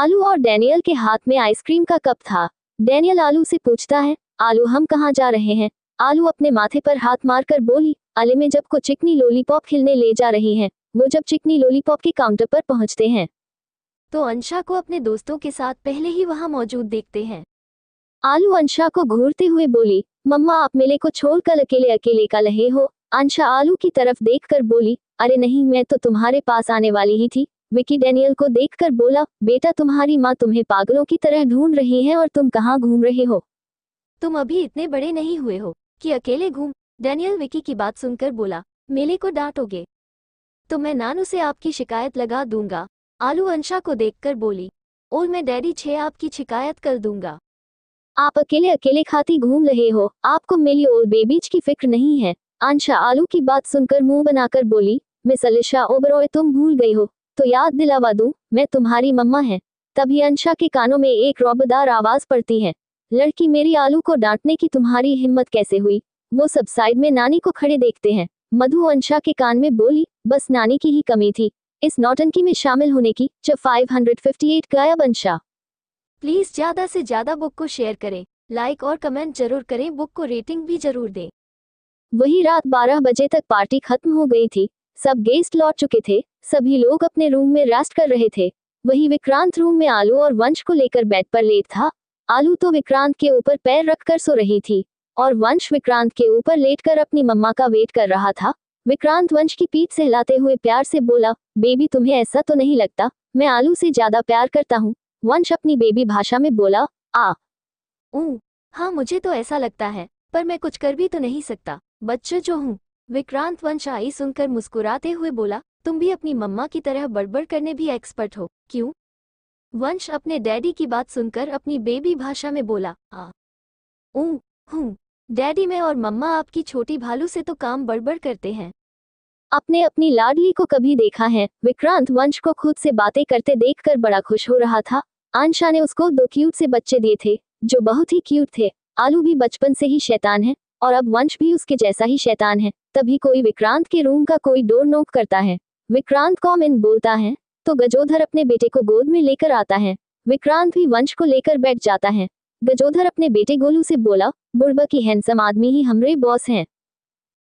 आलू और डेनियल के हाथ में आइसक्रीम का कप था डेनियल आलू से पूछता है आलू हम कहाँ जा रहे हैं आलू अपने माथे पर हाथ मारकर बोली अले में जब को चिकनी लोलीपॉप खिलने ले जा रही हैं वो जब चिकनी लोलीपॉप के काउंटर पर पहुंचते हैं तो अंशा को अपने दोस्तों के साथ पहले ही वहाँ मौजूद देखते हैं आलू अंशा को घूरते हुए बोली मम्मा आप मेले को छोड़कर अकेले अकेले का लहे हो अंशा आलू की तरफ देखकर बोली अरे नहीं मैं तो तुम्हारे पास आने वाली ही थी विकी डेनियल को देखकर बोला बेटा तुम्हारी माँ तुम्हें पागलों की तरह ढूंढ रही है और तुम कहाँ घूम रहे हो तुम अभी इतने बड़े नहीं हुए हो कि अकेले घूम डेनियल विकी की बात सुनकर बोला मेले को डांटोगे तो मैं नानू से आपकी शिकायत लगा दूंगा आलू अंशा को देखकर बोली और मैं डैडी छे आपकी शिकायत कर दूंगा आप अकेले अकेले खाती घूम रहे हो आपको मिली और बेबीज की फिक्र नहीं है आंशा आलू की बात सुनकर मुंह बनाकर बोली मिस अलिशा ओबरॉय तुम भूल गई हो तो याद दिलावा दू मैं तुम्हारी मम्मा है तभी अंशा के कानों में एक रौबदार आवाज पड़ती है लड़की मेरी आलू को डांटने की तुम्हारी हिम्मत कैसे हुई वो सब साइड में नानी को खड़े देखते हैं मधु अंशा के कान में बोली बस नानी की ही कमी थी इस नौटंकी में शामिल होने की जब 558 गायब अंशा प्लीज ज्यादा से ज्यादा बुक को शेयर करें लाइक और कमेंट जरूर करें बुक को रेटिंग भी जरूर दें वही रात 12 बजे तक पार्टी खत्म हो गई थी सब गेस्ट लौट चुके थे सभी लोग अपने रूम में रेस्ट कर रहे थे वही विक्रांत रूम में आलू और वंश को लेकर बेड पर लेट था आलू तो विक्रांत के ऊपर पैर रखकर सो रही थी और वंश विक्रांत के ऊपर लेटकर अपनी मम्मा का वेट कर रहा था विक्रांत वंश की पीठ सहलाते हुए प्यार से बोला बेबी तुम्हें ऐसा तो नहीं लगता मैं आलू से ज्यादा प्यार करता हूँ वंश अपनी बेबी भाषा में बोला आ ऊ हाँ मुझे तो ऐसा लगता है पर मैं कुछ कर भी तो नहीं सकता बच्चे जो हूँ विक्रांत वंश आई सुनकर मुस्कुराते हुए बोला तुम भी अपनी मम्मा की तरह बड़बड़ करने भी एक्सपर्ट हो क्यों वंश अपने डैडी की बात सुनकर अपनी बेबी भाषा में बोला आ ऊ हूँ डैडी मैं और मम्मा आपकी छोटी भालू से तो काम बड़बड़ करते हैं आपने अपनी लाडली को कभी देखा है विक्रांत वंश को खुद से बातें करते देखकर बड़ा खुश हो रहा था आंशा ने उसको दो क्यूट से बच्चे दिए थे जो बहुत ही क्यूट थे आलू भी बचपन से ही शैतान है और अब वंश भी उसके जैसा ही शैतान है तभी कोई विक्रांत के रूम का कोई डोर नोक करता है विक्रांत इन बोलता है तो गजोधर अपने बेटे को गोद में लेकर आता है विक्रांत भी वंश को लेकर बैठ जाता है गजोधर अपने बेटे गोलू से बोला बुड़बा की हैंडसम आदमी ही हमरे बॉस हैं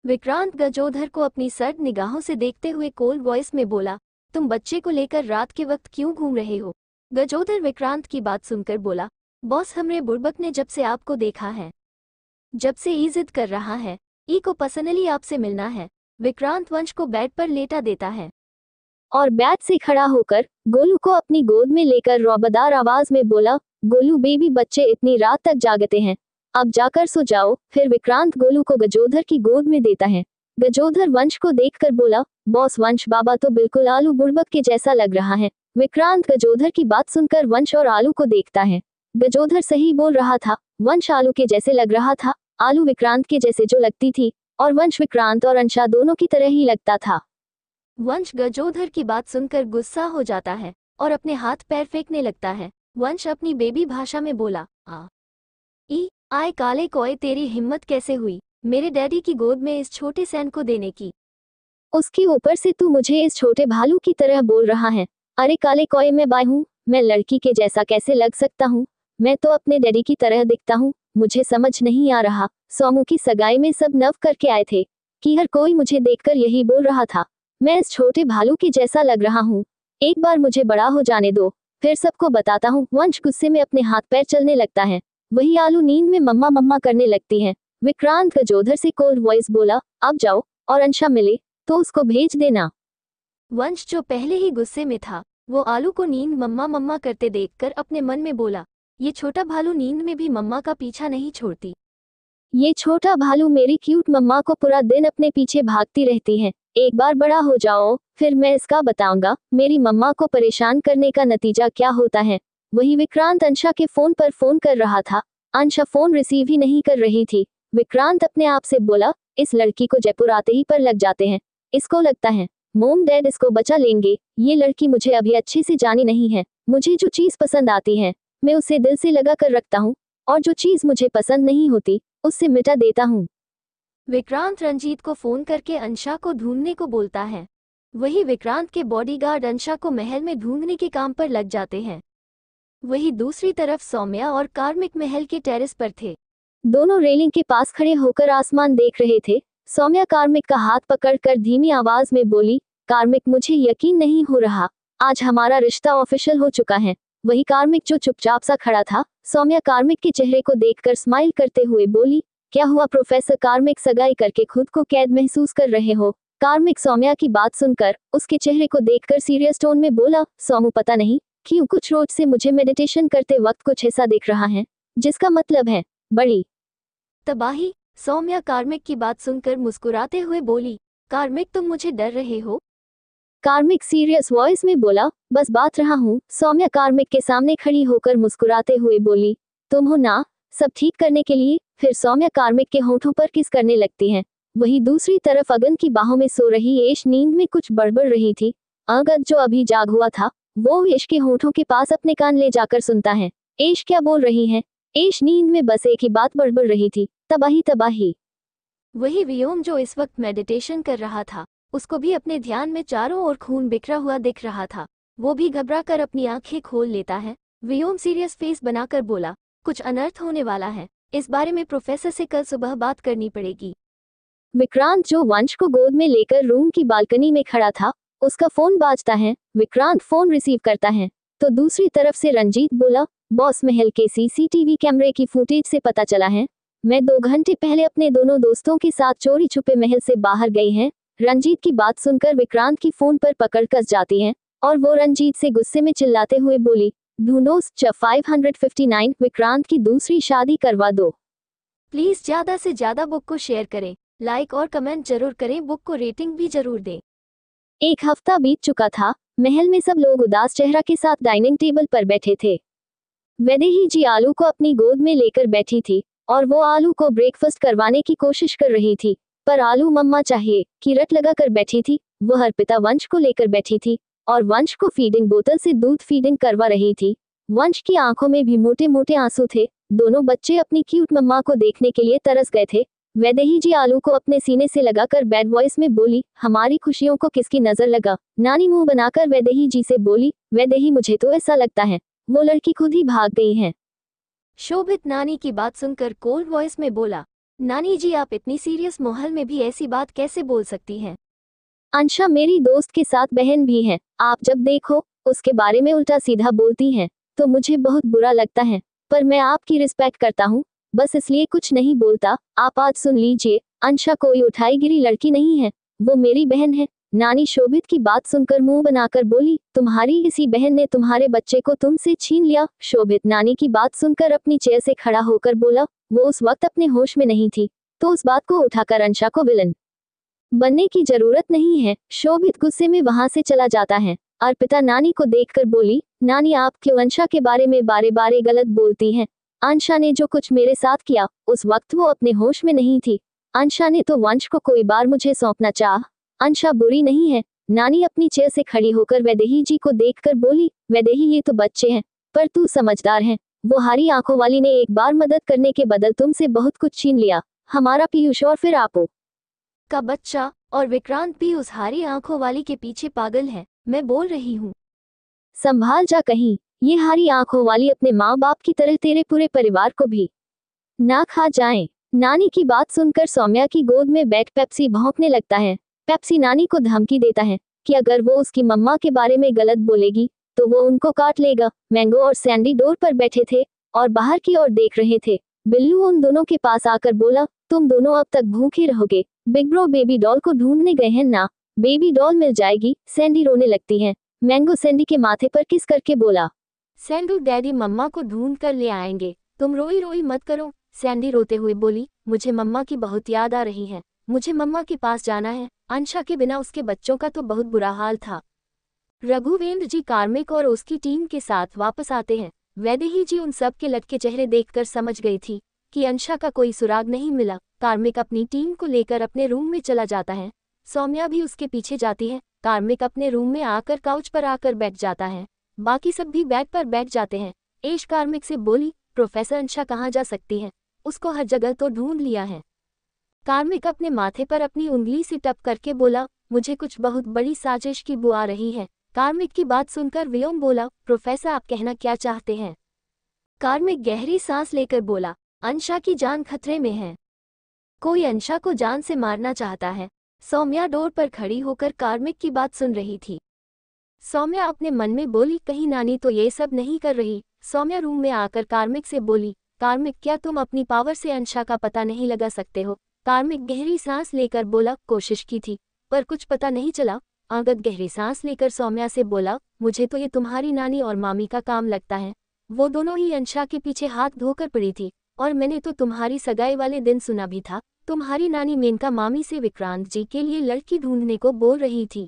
विक्रांत गजोधर को अपनी सर्द निगाहों से देखते हुए कोल्ड वॉइस में बोला तुम बच्चे को लेकर रात के वक्त क्यों घूम रहे हो गजोदर विक्रांत की बात सुनकर बोला बॉस हमरे बुड़बक ने जब से आपको देखा है जब से ई जिद कर रहा है ई को पर्सनली आपसे मिलना है विक्रांत वंश को बैट पर लेटा देता है और बैट से खड़ा होकर गोलू को अपनी गोद में लेकर रौबदार आवाज में बोला गोलू बेबी बच्चे इतनी रात तक जागते हैं अब जाकर सो जाओ फिर विक्रांत गोलू को गजोधर की गोद में देता है गजोधर वंश को देखकर बोला बॉस वंश बाबा तो बिल्कुल आलू बुड़बक के जैसा लग रहा है विक्रांत गजोधर की बात सुनकर वंश और आलू को देखता है गजोधर सही बोल रहा था वंश आलू के जैसे लग रहा था आलू विक्रांत के जैसे जो लगती थी और वंश विक्रांत और अंशा दोनों की तरह ही लगता था वंश गजोधर की बात सुनकर गुस्सा हो जाता है और अपने हाथ पैर फेंकने लगता है वंश अपनी बेबी भाषा में बोला आ ई आए काले कोए तेरी हिम्मत कैसे हुई मेरे डैडी की गोद में इस छोटे सैन को देने की उसके ऊपर से तू मुझे इस छोटे भालू की तरह बोल रहा है अरे काले कोए में बाय हूँ मैं लड़की के जैसा कैसे लग सकता हूँ मैं तो अपने डैडी की तरह दिखता हूँ मुझे समझ नहीं आ रहा सोमू की सगाई में सब नव करके आए थे कि हर कोई मुझे देखकर यही बोल रहा था मैं इस छोटे भालू के जैसा लग रहा हूँ एक बार मुझे बड़ा हो जाने दो फिर सबको बताता हूँ वंश गुस्से में अपने हाथ पैर चलने लगता है वही आलू नींद में मम्मा मम्मा करने लगती है विक्रांत गजोधर से कोल्ड वॉइस बोला अब जाओ और अंशा मिले तो उसको भेज देना वंश जो पहले ही गुस्से में था वो आलू को नींद मम्मा मम्मा करते देखकर अपने मन में बोला ये छोटा भालू नींद में भी मम्मा का पीछा नहीं छोड़ती ये छोटा भालू मेरी क्यूट मम्मा को पूरा दिन अपने पीछे भागती रहती है एक बार बड़ा हो जाओ फिर मैं इसका बताऊंगा मेरी मम्मा को परेशान करने का नतीजा क्या होता है वही विक्रांत अंशा के फोन पर फोन कर रहा था अंशा फोन रिसीव ही नहीं कर रही थी विक्रांत अपने आप से बोला इस लड़की को जयपुर आते ही पर लग जाते हैं इसको लगता है मोम डैड इसको बचा लेंगे ये लड़की मुझे अभी अच्छे से जानी नहीं है मुझे जो चीज पसंद आती है मैं उसे दिल से लगा कर रखता हूँ और जो चीज मुझे पसंद नहीं होती उससे मिटा देता हूँ विक्रांत रंजीत को फोन करके अंशा को ढूंढने को बोलता है वही विक्रांत के बॉडीगार्ड अंशा को महल में ढूंढने के काम पर लग जाते हैं वही दूसरी तरफ सौम्या और कार्मिक महल के टेरिस पर थे दोनों रेलिंग के पास खड़े होकर आसमान देख रहे थे सौम्या कार्मिक का हाथ पकड़कर धीमी आवाज में बोली कार्मिक मुझे यकीन नहीं हो रहा आज हमारा रिश्ता ऑफिशियल हो चुका है वही कार्मिक जो चुपचाप सा खड़ा था सौम्या कार्मिक के चेहरे को देखकर स्माइल करते हुए बोली क्या हुआ प्रोफेसर कार्मिक सगाई करके खुद को कैद महसूस कर रहे हो कार्मिक सौम्या की बात सुनकर उसके चेहरे को देखकर सीरियस टोन में बोला सोमू पता नहीं क्यों कुछ रोज से मुझे मेडिटेशन करते वक्त कुछ ऐसा देख रहा है जिसका मतलब है बड़ी तबाही सौम्या कार्मिक की बात सुनकर मुस्कुराते हुए बोली कार्मिक तुम मुझे डर रहे हो कार्मिक सीरियस वॉइस में बोला बस बात रहा हूँ सौम्या कार्मिक के सामने खड़ी होकर मुस्कुराते हुए बोली तुम हो ना सब ठीक करने के लिए फिर सौम्या कार्मिक के होठों पर किस करने लगती हैं वहीं दूसरी तरफ अगन की बाहों में सो रही एश नींद में कुछ बड़बड़ रही थी अगन जो अभी जाग हुआ था वो यश के होठों के पास अपने कान ले जाकर सुनता है एश क्या बोल रही है एश नींद में बस एक ही बात बड़बड़ रही थी तबाही तबाही वही व्योम जो इस वक्त मेडिटेशन कर रहा था उसको भी अपने ध्यान में चारों ओर खून बिखरा हुआ दिख रहा था वो भी घबरा कर अपनी आंखें खोल लेता है व्योम सीरियस फेस बनाकर बोला कुछ अनर्थ होने वाला है इस बारे में प्रोफेसर से कल सुबह बात करनी पड़ेगी विक्रांत जो वंश को गोद में लेकर रूम की बालकनी में खड़ा था उसका फोन बाजता है विक्रांत फोन रिसीव करता है तो दूसरी तरफ से रंजीत बोला बॉस महल के सीसीटीवी कैमरे की फुटेज से पता चला है मैं दो घंटे पहले अपने दोनों दोस्तों के साथ चोरी छुपे महल से बाहर गई है रंजीत की बात सुनकर विक्रांत की फोन पर पकड़ कस जाती है और वो रंजीत से गुस्से में चिल्लाते हुए बोली हंड्रेड फिफ्टी नाइन विक्रांत की दूसरी शादी करवा दो प्लीज ज्यादा से ज्यादा बुक को शेयर करें लाइक और कमेंट जरूर करें बुक को रेटिंग भी जरूर दें एक हफ्ता बीत चुका था महल में सब लोग उदास चेहरा के साथ डाइनिंग टेबल पर बैठे थे वैदेही जी आलू को अपनी गोद में लेकर बैठी थी और वो आलू को ब्रेकफास्ट करवाने की कोशिश कर रही थी पर आलू मम्मा चाहिए की रट लगा कर बैठी थी वह पिता वंश को लेकर बैठी थी और वंश को फीडिंग बोतल से दूध फीडिंग करवा रही थी वंश की आंखों में भी मोटे मोटे आंसू थे दोनों बच्चे अपनी क्यूट मम्मा को देखने के लिए तरस गए थे वैदेही जी आलू को अपने सीने से लगाकर बैड वॉइस में बोली हमारी खुशियों को किसकी नजर लगा नानी मुंह बनाकर वैदेही जी से बोली वैदेही मुझे तो ऐसा लगता है वो लड़की खुद ही भाग गई है शोभित नानी की बात सुनकर कोल्ड वॉइस में बोला नानी जी आप इतनी सीरियस माहौल में भी ऐसी बात कैसे बोल सकती हैं अंशा मेरी दोस्त के साथ बहन भी है आप जब देखो उसके बारे में उल्टा सीधा बोलती हैं तो मुझे बहुत बुरा लगता है पर मैं आपकी रिस्पेक्ट करता हूँ बस इसलिए कुछ नहीं बोलता आप आज सुन लीजिए अंशा कोई उठाई गिरी लड़की नहीं है वो मेरी बहन है नानी शोभित की बात सुनकर मुंह बनाकर बोली तुम्हारी इसी बहन ने तुम्हारे बच्चे को तुमसे छीन लिया शोभित नानी की बात सुनकर अपनी चेयर से खड़ा होकर बोला वो उस वक्त अपने होश में नहीं थी तो उस बात को उठाकर अंशा को विलन बनने की जरूरत नहीं है शोभित गुस्से में वहां से चला जाता है अर्पिता नानी को देख बोली नानी आप क्यों अंशा के बारे में बारे बारे गलत बोलती है अंशा ने जो कुछ मेरे साथ किया उस वक्त वो अपने होश में नहीं थी अंशा ने तो वंश को कोई बार मुझे सौंपना चाह अंशा बुरी नहीं है नानी अपनी चेयर से खड़ी होकर वैदेही जी को देखकर बोली वैदेही ये तो बच्चे हैं पर तू समझदार है वो हारी आंखों वाली ने एक बार मदद करने के बदल तुमसे बहुत कुछ छीन लिया हमारा पीयूष और फिर आपो का बच्चा और विक्रांत भी उस हारी आंखों वाली के पीछे पागल है मैं बोल रही हूँ संभाल जा कहीं ये हारी आंखों वाली अपने माँ बाप की तरह तेरे पूरे परिवार को भी ना खा जाए नानी की बात सुनकर सौम्या की गोद में बैठ पेप्सी भौंकने लगता है पेप्सी नानी को धमकी देता है कि अगर वो उसकी मम्मा के बारे में गलत बोलेगी तो वो उनको काट लेगा मैंगो और सैंडी डोर पर बैठे थे और बाहर की ओर देख रहे थे बिल्लू उन दोनों के पास आकर बोला तुम दोनों अब तक भूखे रहोगे बिग ब्रो बेबी डॉल को ढूंढने गए हैं ना बेबी डॉल मिल जाएगी सैंडी रोने लगती है मैंगो सैंडी के माथे पर किस करके बोला सैंडू डैडी मम्मा को ढूंढ कर ले आएंगे तुम रोई रोई मत करो सैंडी रोते हुए बोली मुझे मम्मा की बहुत याद आ रही है मुझे मम्मा के पास जाना है अंशा के बिना उसके बच्चों का तो बहुत बुरा हाल था रघुवेंद्र जी कार्मिक और उसकी टीम के साथ वापस आते हैं वैदेही जी उन सब के लटके चेहरे देखकर समझ गई थी कि अंशा का कोई सुराग नहीं मिला कार्मिक अपनी टीम को लेकर अपने रूम में चला जाता है सौम्या भी उसके पीछे जाती है कार्मिक अपने रूम में आकर काउच पर आकर बैठ जाता है बाकी सब भी बैग पर बैठ जाते हैं एश कार्मिक से बोली प्रोफेसर अंशा कहाँ जा सकती है उसको हर जगह तो ढूंढ लिया है कार्मिक अपने माथे पर अपनी उंगली से टप करके बोला मुझे कुछ बहुत बड़ी साजिश की बुआ रही है कार्मिक की बात सुनकर व्योम बोला प्रोफेसर आप कहना क्या चाहते हैं कार्मिक गहरी सांस लेकर बोला अंशा की जान खतरे में है कोई अंशा को जान से मारना चाहता है सौम्या डोर पर खड़ी होकर कार्मिक की बात सुन रही थी सौम्या अपने मन में बोली कहीं नानी तो ये सब नहीं कर रही सौम्या रूम में आकर कार्मिक से बोली कार्मिक क्या तुम अपनी पावर से अंशा का पता नहीं लगा सकते हो कार्मिक गहरी सांस लेकर बोला कोशिश की थी पर कुछ पता नहीं चला आगत गहरी सांस लेकर सौम्या से बोला मुझे तो ये तुम्हारी नानी और मामी का काम लगता है वो दोनों ही अंशा के पीछे हाथ धोकर पड़ी थी और मैंने तो तुम्हारी सगाई वाले दिन सुना भी था तुम्हारी नानी मेनका मामी से विक्रांत जी के लिए लड़की ढूंढने को बोल रही थी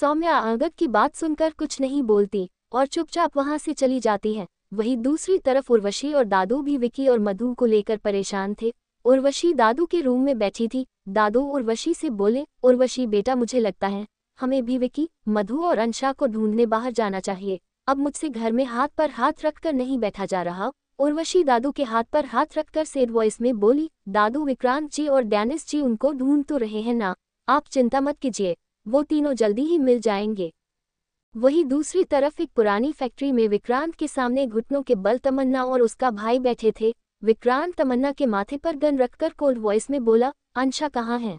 सौम्या आगत की बात सुनकर कुछ नहीं बोलती और चुपचाप वहां से चली जाती है वहीं दूसरी तरफ उर्वशी और दादू भी विकी और मधु को लेकर परेशान थे उर्वशी दादू के रूम में बैठी थी दादू उर्वशी से बोले उर्वशी बेटा मुझे लगता है हमें भी विकी मधु और अंशा को ढूंढने बाहर जाना चाहिए अब मुझसे घर में हाथ पर हाथ रखकर नहीं बैठा जा रहा उर्वशी दादू के हाथ पर हाथ रखकर सेड वॉइस में बोली दादू विक्रांत जी और डैनिस जी उनको ढूंढ तो रहे हैं ना आप चिंता मत कीजिए वो तीनों जल्दी ही मिल जाएंगे वही दूसरी तरफ एक पुरानी फैक्ट्री में विक्रांत के सामने घुटनों के बल तमन्ना और उसका भाई बैठे थे विक्रांत तमन्ना के माथे पर गन रखकर कोल्ड वॉइस में बोला अंशा कहाँ है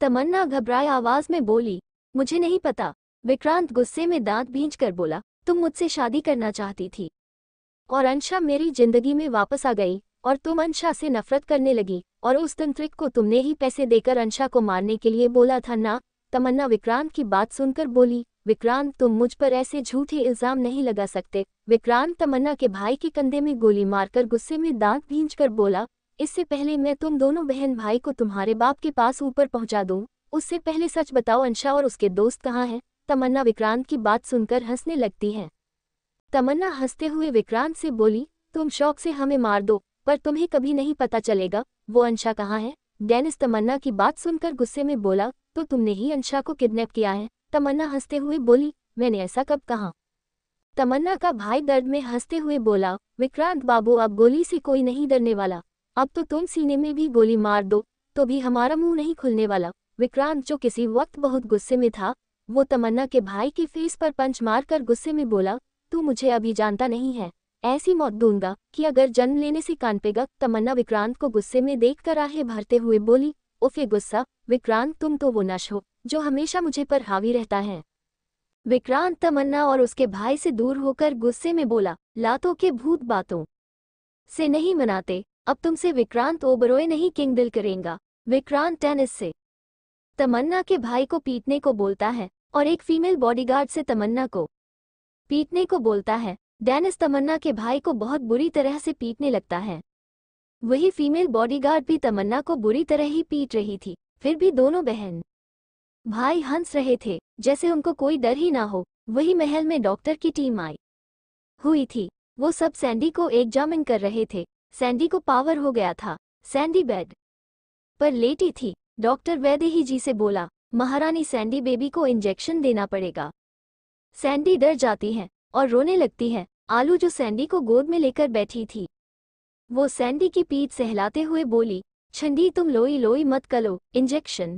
तमन्ना घबराए आवाज में बोली मुझे नहीं पता विक्रांत गुस्से में दांत भींच कर बोला तुम मुझसे शादी करना चाहती थी और अंशा मेरी जिंदगी में वापस आ गई और तुम अंशा से नफरत करने लगी और उस तंत्रिक को तुमने ही पैसे देकर अंशा को मारने के लिए बोला था ना तमन्ना विक्रांत की बात सुनकर बोली विक्रांत तुम मुझ पर ऐसे झूठे इल्ज़ाम नहीं लगा सकते विक्रांत तमन्ना के भाई के कंधे में गोली मारकर गुस्से में दांत भींच बोला इससे पहले मैं तुम दोनों बहन भाई को तुम्हारे बाप के पास ऊपर पहुँचा दू उससे पहले सच बताओ अंशा और उसके दोस्त कहाँ हैं तमन्ना विक्रांत की बात सुनकर हंसने लगती है तमन्ना हंसते हुए विक्रांत से बोली तुम शौक से हमें मार दो पर तुम्हें कभी नहीं पता चलेगा वो अंशा कहाँ है डेनिस तमन्ना की बात सुनकर गुस्से में बोला तो तुमने ही अंशा को किडनैप किया है तमन्ना हंसते हुए बोली मैंने ऐसा कब कहा तमन्ना का भाई दर्द में हंसते हुए बोला विक्रांत बाबू अब गोली से कोई नहीं डरने वाला अब तो तुम सीने में भी गोली मार दो तो भी हमारा मुंह नहीं खुलने वाला विक्रांत जो किसी वक्त बहुत गुस्से में था वो तमन्ना के भाई के फेस पर पंच मार कर गुस्से में बोला तू मुझे अभी जानता नहीं है ऐसी मौत दूंगा कि अगर जन्म लेने से कान पेगा तमन्ना विक्रांत को गुस्से में देख कर आहे भरते हुए बोली उफे गुस्सा विक्रांत तुम तो वो नश हो जो हमेशा मुझे पर हावी रहता है विक्रांत तमन्ना और उसके भाई से दूर होकर गुस्से में बोला लातों के भूत बातों से नहीं मनाते अब तुमसे विक्रांत ओबरोय नहीं किंग दिल करेंगा विक्रांत टेनिस से तमन्ना के भाई को पीटने को बोलता है और एक फीमेल बॉडीगार्ड से तमन्ना को पीटने को बोलता है डेनिस तमन्ना के भाई को बहुत बुरी तरह से पीटने लगता है वही फीमेल बॉडीगार्ड भी तमन्ना को बुरी तरह ही पीट रही थी फिर भी दोनों बहन भाई हंस रहे थे जैसे उनको कोई डर ही ना हो वही महल में डॉक्टर की टीम आई हुई थी वो सब सैंडी को एग्जामिन कर रहे थे सैंडी को पावर हो गया था सैंडी बेड पर लेटी थी डॉक्टर वैद्य ही जी से बोला महारानी सैंडी बेबी को इंजेक्शन देना पड़ेगा सैंडी डर जाती है और रोने लगती है आलू जो सैंडी को गोद में लेकर बैठी थी वो सैंडी की पीठ सहलाते हुए बोली छंडी तुम लोई लोई मत कलो इंजेक्शन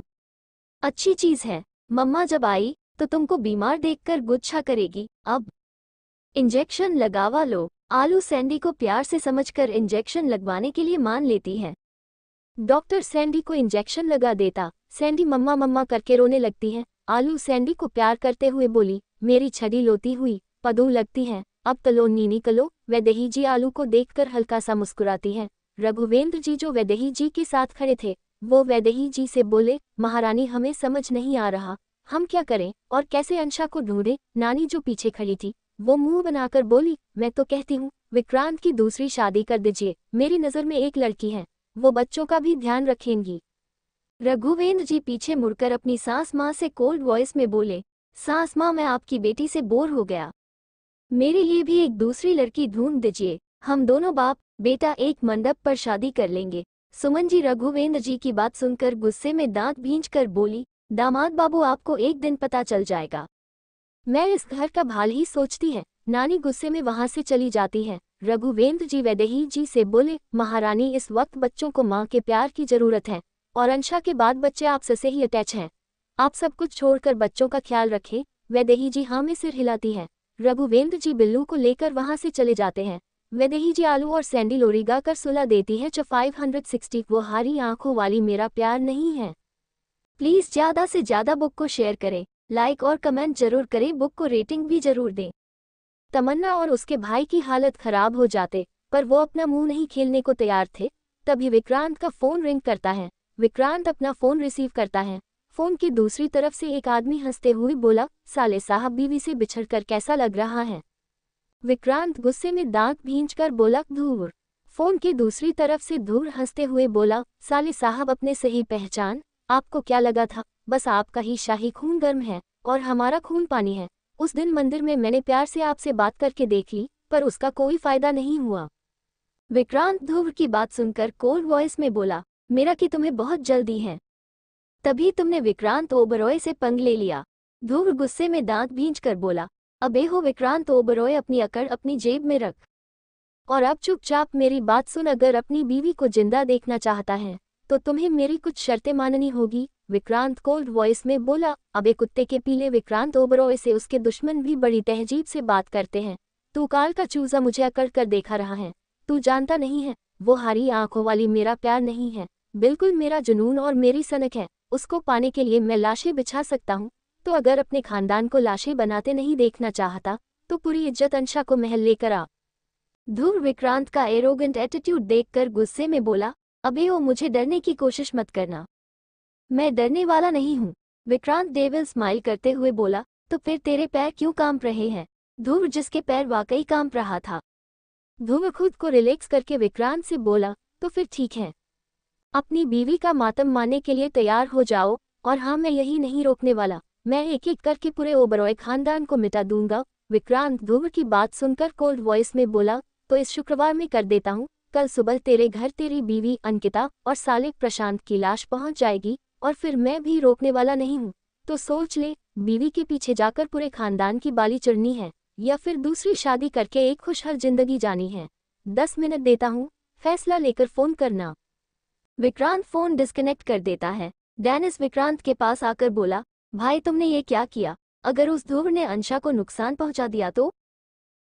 अच्छी चीज है मम्मा जब आई तो तुमको बीमार देखकर गुच्छा करेगी अब इंजेक्शन लगावा लो आलू सैंडी को प्यार से समझकर इंजेक्शन लगवाने के लिए मान लेती है डॉक्टर सैंडी को इंजेक्शन लगा देता सैंडी मम्मा मम्मा करके रोने लगती है आलू सैंडी को प्यार करते हुए बोली मेरी छड़ी लोती हुई पदू लगती है अब तलो नीनी कलो वैदेही जी आलू को देखकर हल्का सा मुस्कुराती है रघुवेंद्र जी जो वैदेही जी के साथ खड़े थे वो वैदेही जी से बोले महारानी हमें समझ नहीं आ रहा हम क्या करें और कैसे अंशा को ढूंढें नानी जो पीछे खड़ी थी वो मुंह बनाकर बोली मैं तो कहती हूँ विक्रांत की दूसरी शादी कर दीजिए मेरी नज़र में एक लड़की है वो बच्चों का भी ध्यान रखेंगी रघुवेंद्र जी पीछे मुड़कर अपनी सास माँ से कोल्ड वॉइस में बोले सास माँ मैं आपकी बेटी से बोर हो गया मेरे लिए भी एक दूसरी लड़की ढूंढ दीजिए हम दोनों बाप बेटा एक मंडप पर शादी कर लेंगे सुमन जी रघुवेंद्र जी की बात सुनकर गुस्से में दांत भींच कर बोली दामाद बाबू आपको एक दिन पता चल जाएगा मैं इस घर का भाल ही सोचती है नानी गुस्से में वहां से चली जाती है रघुवेंद्र जी वैदेही जी से बोले महारानी इस वक्त बच्चों को माँ के प्यार की जरूरत है और अंशा के बाद बच्चे आपसे से ही अटैच हैं आप सब कुछ छोड़कर बच्चों का ख्याल रखें वैदेही जी हाँ में सिर हिलाती हैं रघुवेंद्र जी बिल्लू को लेकर वहां से चले जाते हैं वैदेही आलू और सैंडी लोरीगा कर सुलह देती है जो 560 वो हारी आंखों वाली मेरा प्यार नहीं है प्लीज़ ज़्यादा से ज़्यादा बुक को शेयर करें लाइक और कमेंट जरूर करें बुक को रेटिंग भी जरूर दें तमन्ना और उसके भाई की हालत खराब हो जाते पर वो अपना मुंह नहीं खेलने को तैयार थे तभी विक्रांत का फ़ोन रिंग करता है विक्रांत अपना फ़ोन रिसीव करता है फ़ोन की दूसरी तरफ से एक आदमी हंसते हुए बोला साले साहब बीवी से बिछड़ कर कैसा लग रहा है विक्रांत गुस्से में दांत भींच कर बोला धूर फोन की दूसरी तरफ से धूर हंसते हुए बोला साले साहब अपने सही पहचान आपको क्या लगा था बस आपका ही शाही खून गर्म है और हमारा खून पानी है उस दिन मंदिर में मैंने प्यार से आपसे बात करके देख ली पर उसका कोई फायदा नहीं हुआ विक्रांत ध्रुव की बात सुनकर कोल्ड वॉइस में बोला मेरा कि तुम्हें बहुत जल्दी है तभी तुमने विक्रांत ओबरॉय से पंग ले लिया ध्रुव गुस्से में दांत भींच कर बोला अबे हो विक्रांत ओबरोय अपनी अकड़ अपनी जेब में रख और अब चुपचाप मेरी बात सुन अगर अपनी बीवी को जिंदा देखना चाहता है तो तुम्हें मेरी कुछ शर्तें माननी होगी विक्रांत कोल्ड वॉइस में बोला अबे कुत्ते के पीले विक्रांत ओबरोय से उसके दुश्मन भी बड़ी तहजीब से बात करते हैं तू काल का चूजा मुझे अकड़ कर देखा रहा है तू जानता नहीं है वो हरी आंखों वाली मेरा प्यार नहीं है बिल्कुल मेरा जुनून और मेरी सनक है उसको पाने के लिए मैं लाशें बिछा सकता हूँ तो अगर अपने खानदान को लाशें बनाते नहीं देखना चाहता तो पूरी इज्जत अंशा को महल लेकर आ धूर विक्रांत का एरोगेंट एटीट्यूड देखकर गुस्से में बोला अबे ओ मुझे डरने की कोशिश मत करना मैं डरने वाला नहीं हूँ विक्रांत देवल स्माइल करते हुए बोला तो फिर तेरे पैर क्यों कांप रहे हैं धूव जिसके पैर वाकई कांप रहा था धूव खुद को रिलैक्स करके विक्रांत से बोला तो फिर ठीक है अपनी बीवी का मातम मानने के लिए तैयार हो जाओ और हाँ मैं यही नहीं रोकने वाला मैं एक एक करके पूरे ओबरॉय खानदान को मिटा दूंगा विक्रांत ध्रुव की बात सुनकर कोल्ड वॉइस में बोला तो इस शुक्रवार में कर देता हूँ कल सुबह तेरे घर तेरी बीवी अंकिता और सालिक प्रशांत की लाश पहुँच जाएगी और फिर मैं भी रोकने वाला नहीं हूँ तो सोच ले बीवी के पीछे जाकर पूरे खानदान की बाली चढ़नी है या फिर दूसरी शादी करके एक खुशहर जिंदगी जानी है दस मिनट देता हूँ फैसला लेकर फोन करना विक्रांत फोन डिस्कनेक्ट कर देता है डेनिस विक्रांत के पास आकर बोला भाई तुमने ये क्या किया अगर उस धूर ने अंशा को नुकसान पहुंचा दिया तो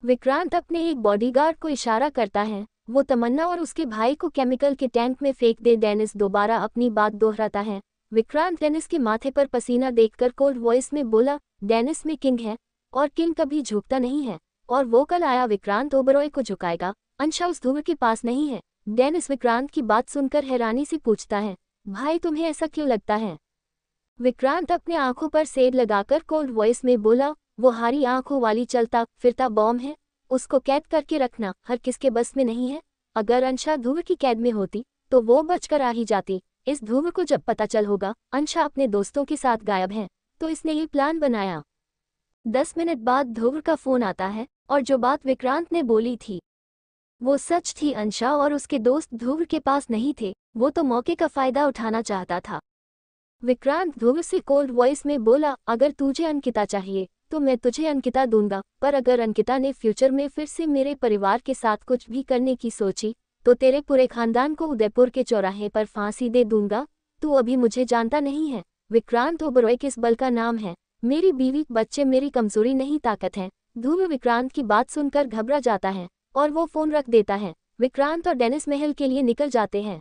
विक्रांत अपने एक बॉडीगार्ड को इशारा करता है वो तमन्ना और उसके भाई को केमिकल के टैंक में फेंक दे डेनिस दोबारा अपनी बात दोहराता है विक्रांत डेनिस के माथे पर पसीना देखकर कोल्ड वॉइस में बोला डेनिस में किंग है और किंग कभी झुकता नहीं है और वो कल आया विक्रांत ओबरॉय को झुकाएगा अंशा उस धूल के पास नहीं है डेनिस विक्रांत की बात सुनकर हैरानी से पूछता है भाई तुम्हें ऐसा क्यों लगता है विक्रांत अपने आंखों पर सेब लगाकर कोल्ड वॉइस में बोला वो हारी आंखों वाली चलता फिरता बॉम्ब है उसको कैद करके रखना हर किसके बस में नहीं है अगर अंशा धूव की कैद में होती तो वो बचकर आ ही जाती इस धूव को जब पता चल होगा अंशा अपने दोस्तों के साथ गायब है तो इसने ये प्लान बनाया दस मिनट बाद ध्रुव का फोन आता है और जो बात विक्रांत ने बोली थी वो सच थी अंशा और उसके दोस्त ध्रुव के पास नहीं थे वो तो मौके का फायदा उठाना चाहता था विक्रांत ध्रुव से कोल्ड वॉइस में बोला अगर तुझे अंकिता चाहिए तो मैं तुझे अंकिता दूंगा पर अगर अंकिता ने फ्यूचर में फिर से मेरे परिवार के साथ कुछ भी करने की सोची तो तेरे पूरे खानदान को उदयपुर के चौराहे पर फांसी दे दूंगा तू अभी मुझे जानता नहीं है विक्रांत ओबरॉय किस बल का नाम है मेरी बीवी बच्चे मेरी कमजोरी नहीं ताकत है ध्रुव विक्रांत की बात सुनकर घबरा जाता है और वो फोन रख देता है विक्रांत और डेनिस महल के लिए निकल जाते हैं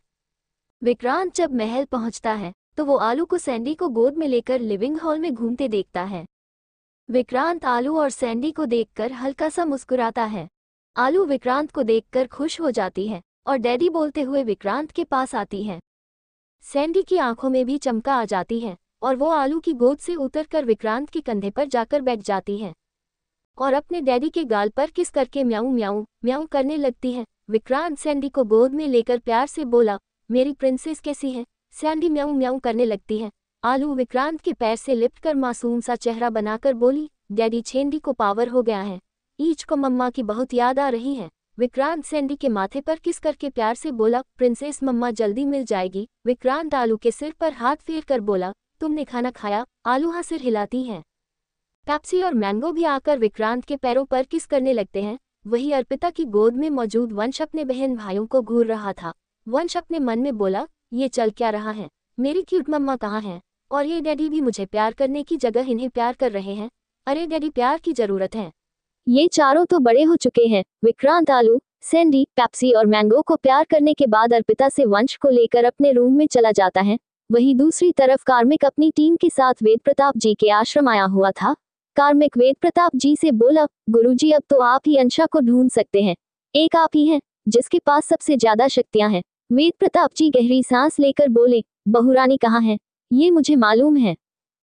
विक्रांत जब महल पहुंचता है तो वो आलू को सैंडी को गोद में लेकर लिविंग हॉल में घूमते देखता है विक्रांत आलू और सैंडी को देखकर हल्का सा मुस्कुराता है आलू विक्रांत को देखकर खुश हो जाती है और डैडी बोलते हुए विक्रांत के पास आती है सैंडी की आंखों में भी चमका आ जाती है और वो आलू की गोद से उतरकर विक्रांत के कंधे पर जाकर बैठ जाती है और अपने डैडी के गाल पर किस करके म्याऊ म्याऊ म्याऊ करने लगती है विक्रांत सैंडी को गोद में लेकर प्यार से बोला मेरी प्रिंसेस कैसी है सैंडी म्याऊ म्याऊ करने लगती है आलू विक्रांत के पैर से लिपटकर मासूम सा चेहरा बनाकर बोली डैडी छेंडी को पावर हो गया है ईच को मम्मा की बहुत याद आ रही है विक्रांत सैंडी के माथे पर किस करके प्यार से बोला प्रिंसेस मम्मा जल्दी मिल जाएगी विक्रांत आलू के सिर पर हाथ फेर कर बोला तुमने खाना खाया आलू हाँ सिर हिलाती हैं पैप्सी और मैंगो भी आकर विक्रांत के पैरों पर किस करने लगते हैं वही अर्पिता की गोद में मौजूद वंश अपने बहन भाइयों को घूर रहा था वंश अपने मन में बोला ये चल क्या रहा है मेरी क्यूट मम्मा कहाँ है और ये डैडी भी मुझे प्यार करने की जगह इन्हें प्यार कर रहे हैं अरे डैडी प्यार की जरूरत है ये चारों तो बड़े हो चुके हैं विक्रांत आलू सैंडी पैप्सी और मैंगो को प्यार करने के बाद अर्पिता से वंश को लेकर अपने रूम में चला जाता है वहीं दूसरी तरफ कार्मिक अपनी टीम के साथ वेद प्रताप जी के आश्रम आया हुआ था कार्मिक वेद प्रताप जी से बोला गुरुजी अब तो आप ही अंशा को ढूंढ सकते हैं एक आप ही हैं जिसके पास सबसे ज्यादा शक्तियां हैं वेद प्रताप जी गहरी सांस लेकर बोले बहुरानी कहाँ है ये मुझे मालूम है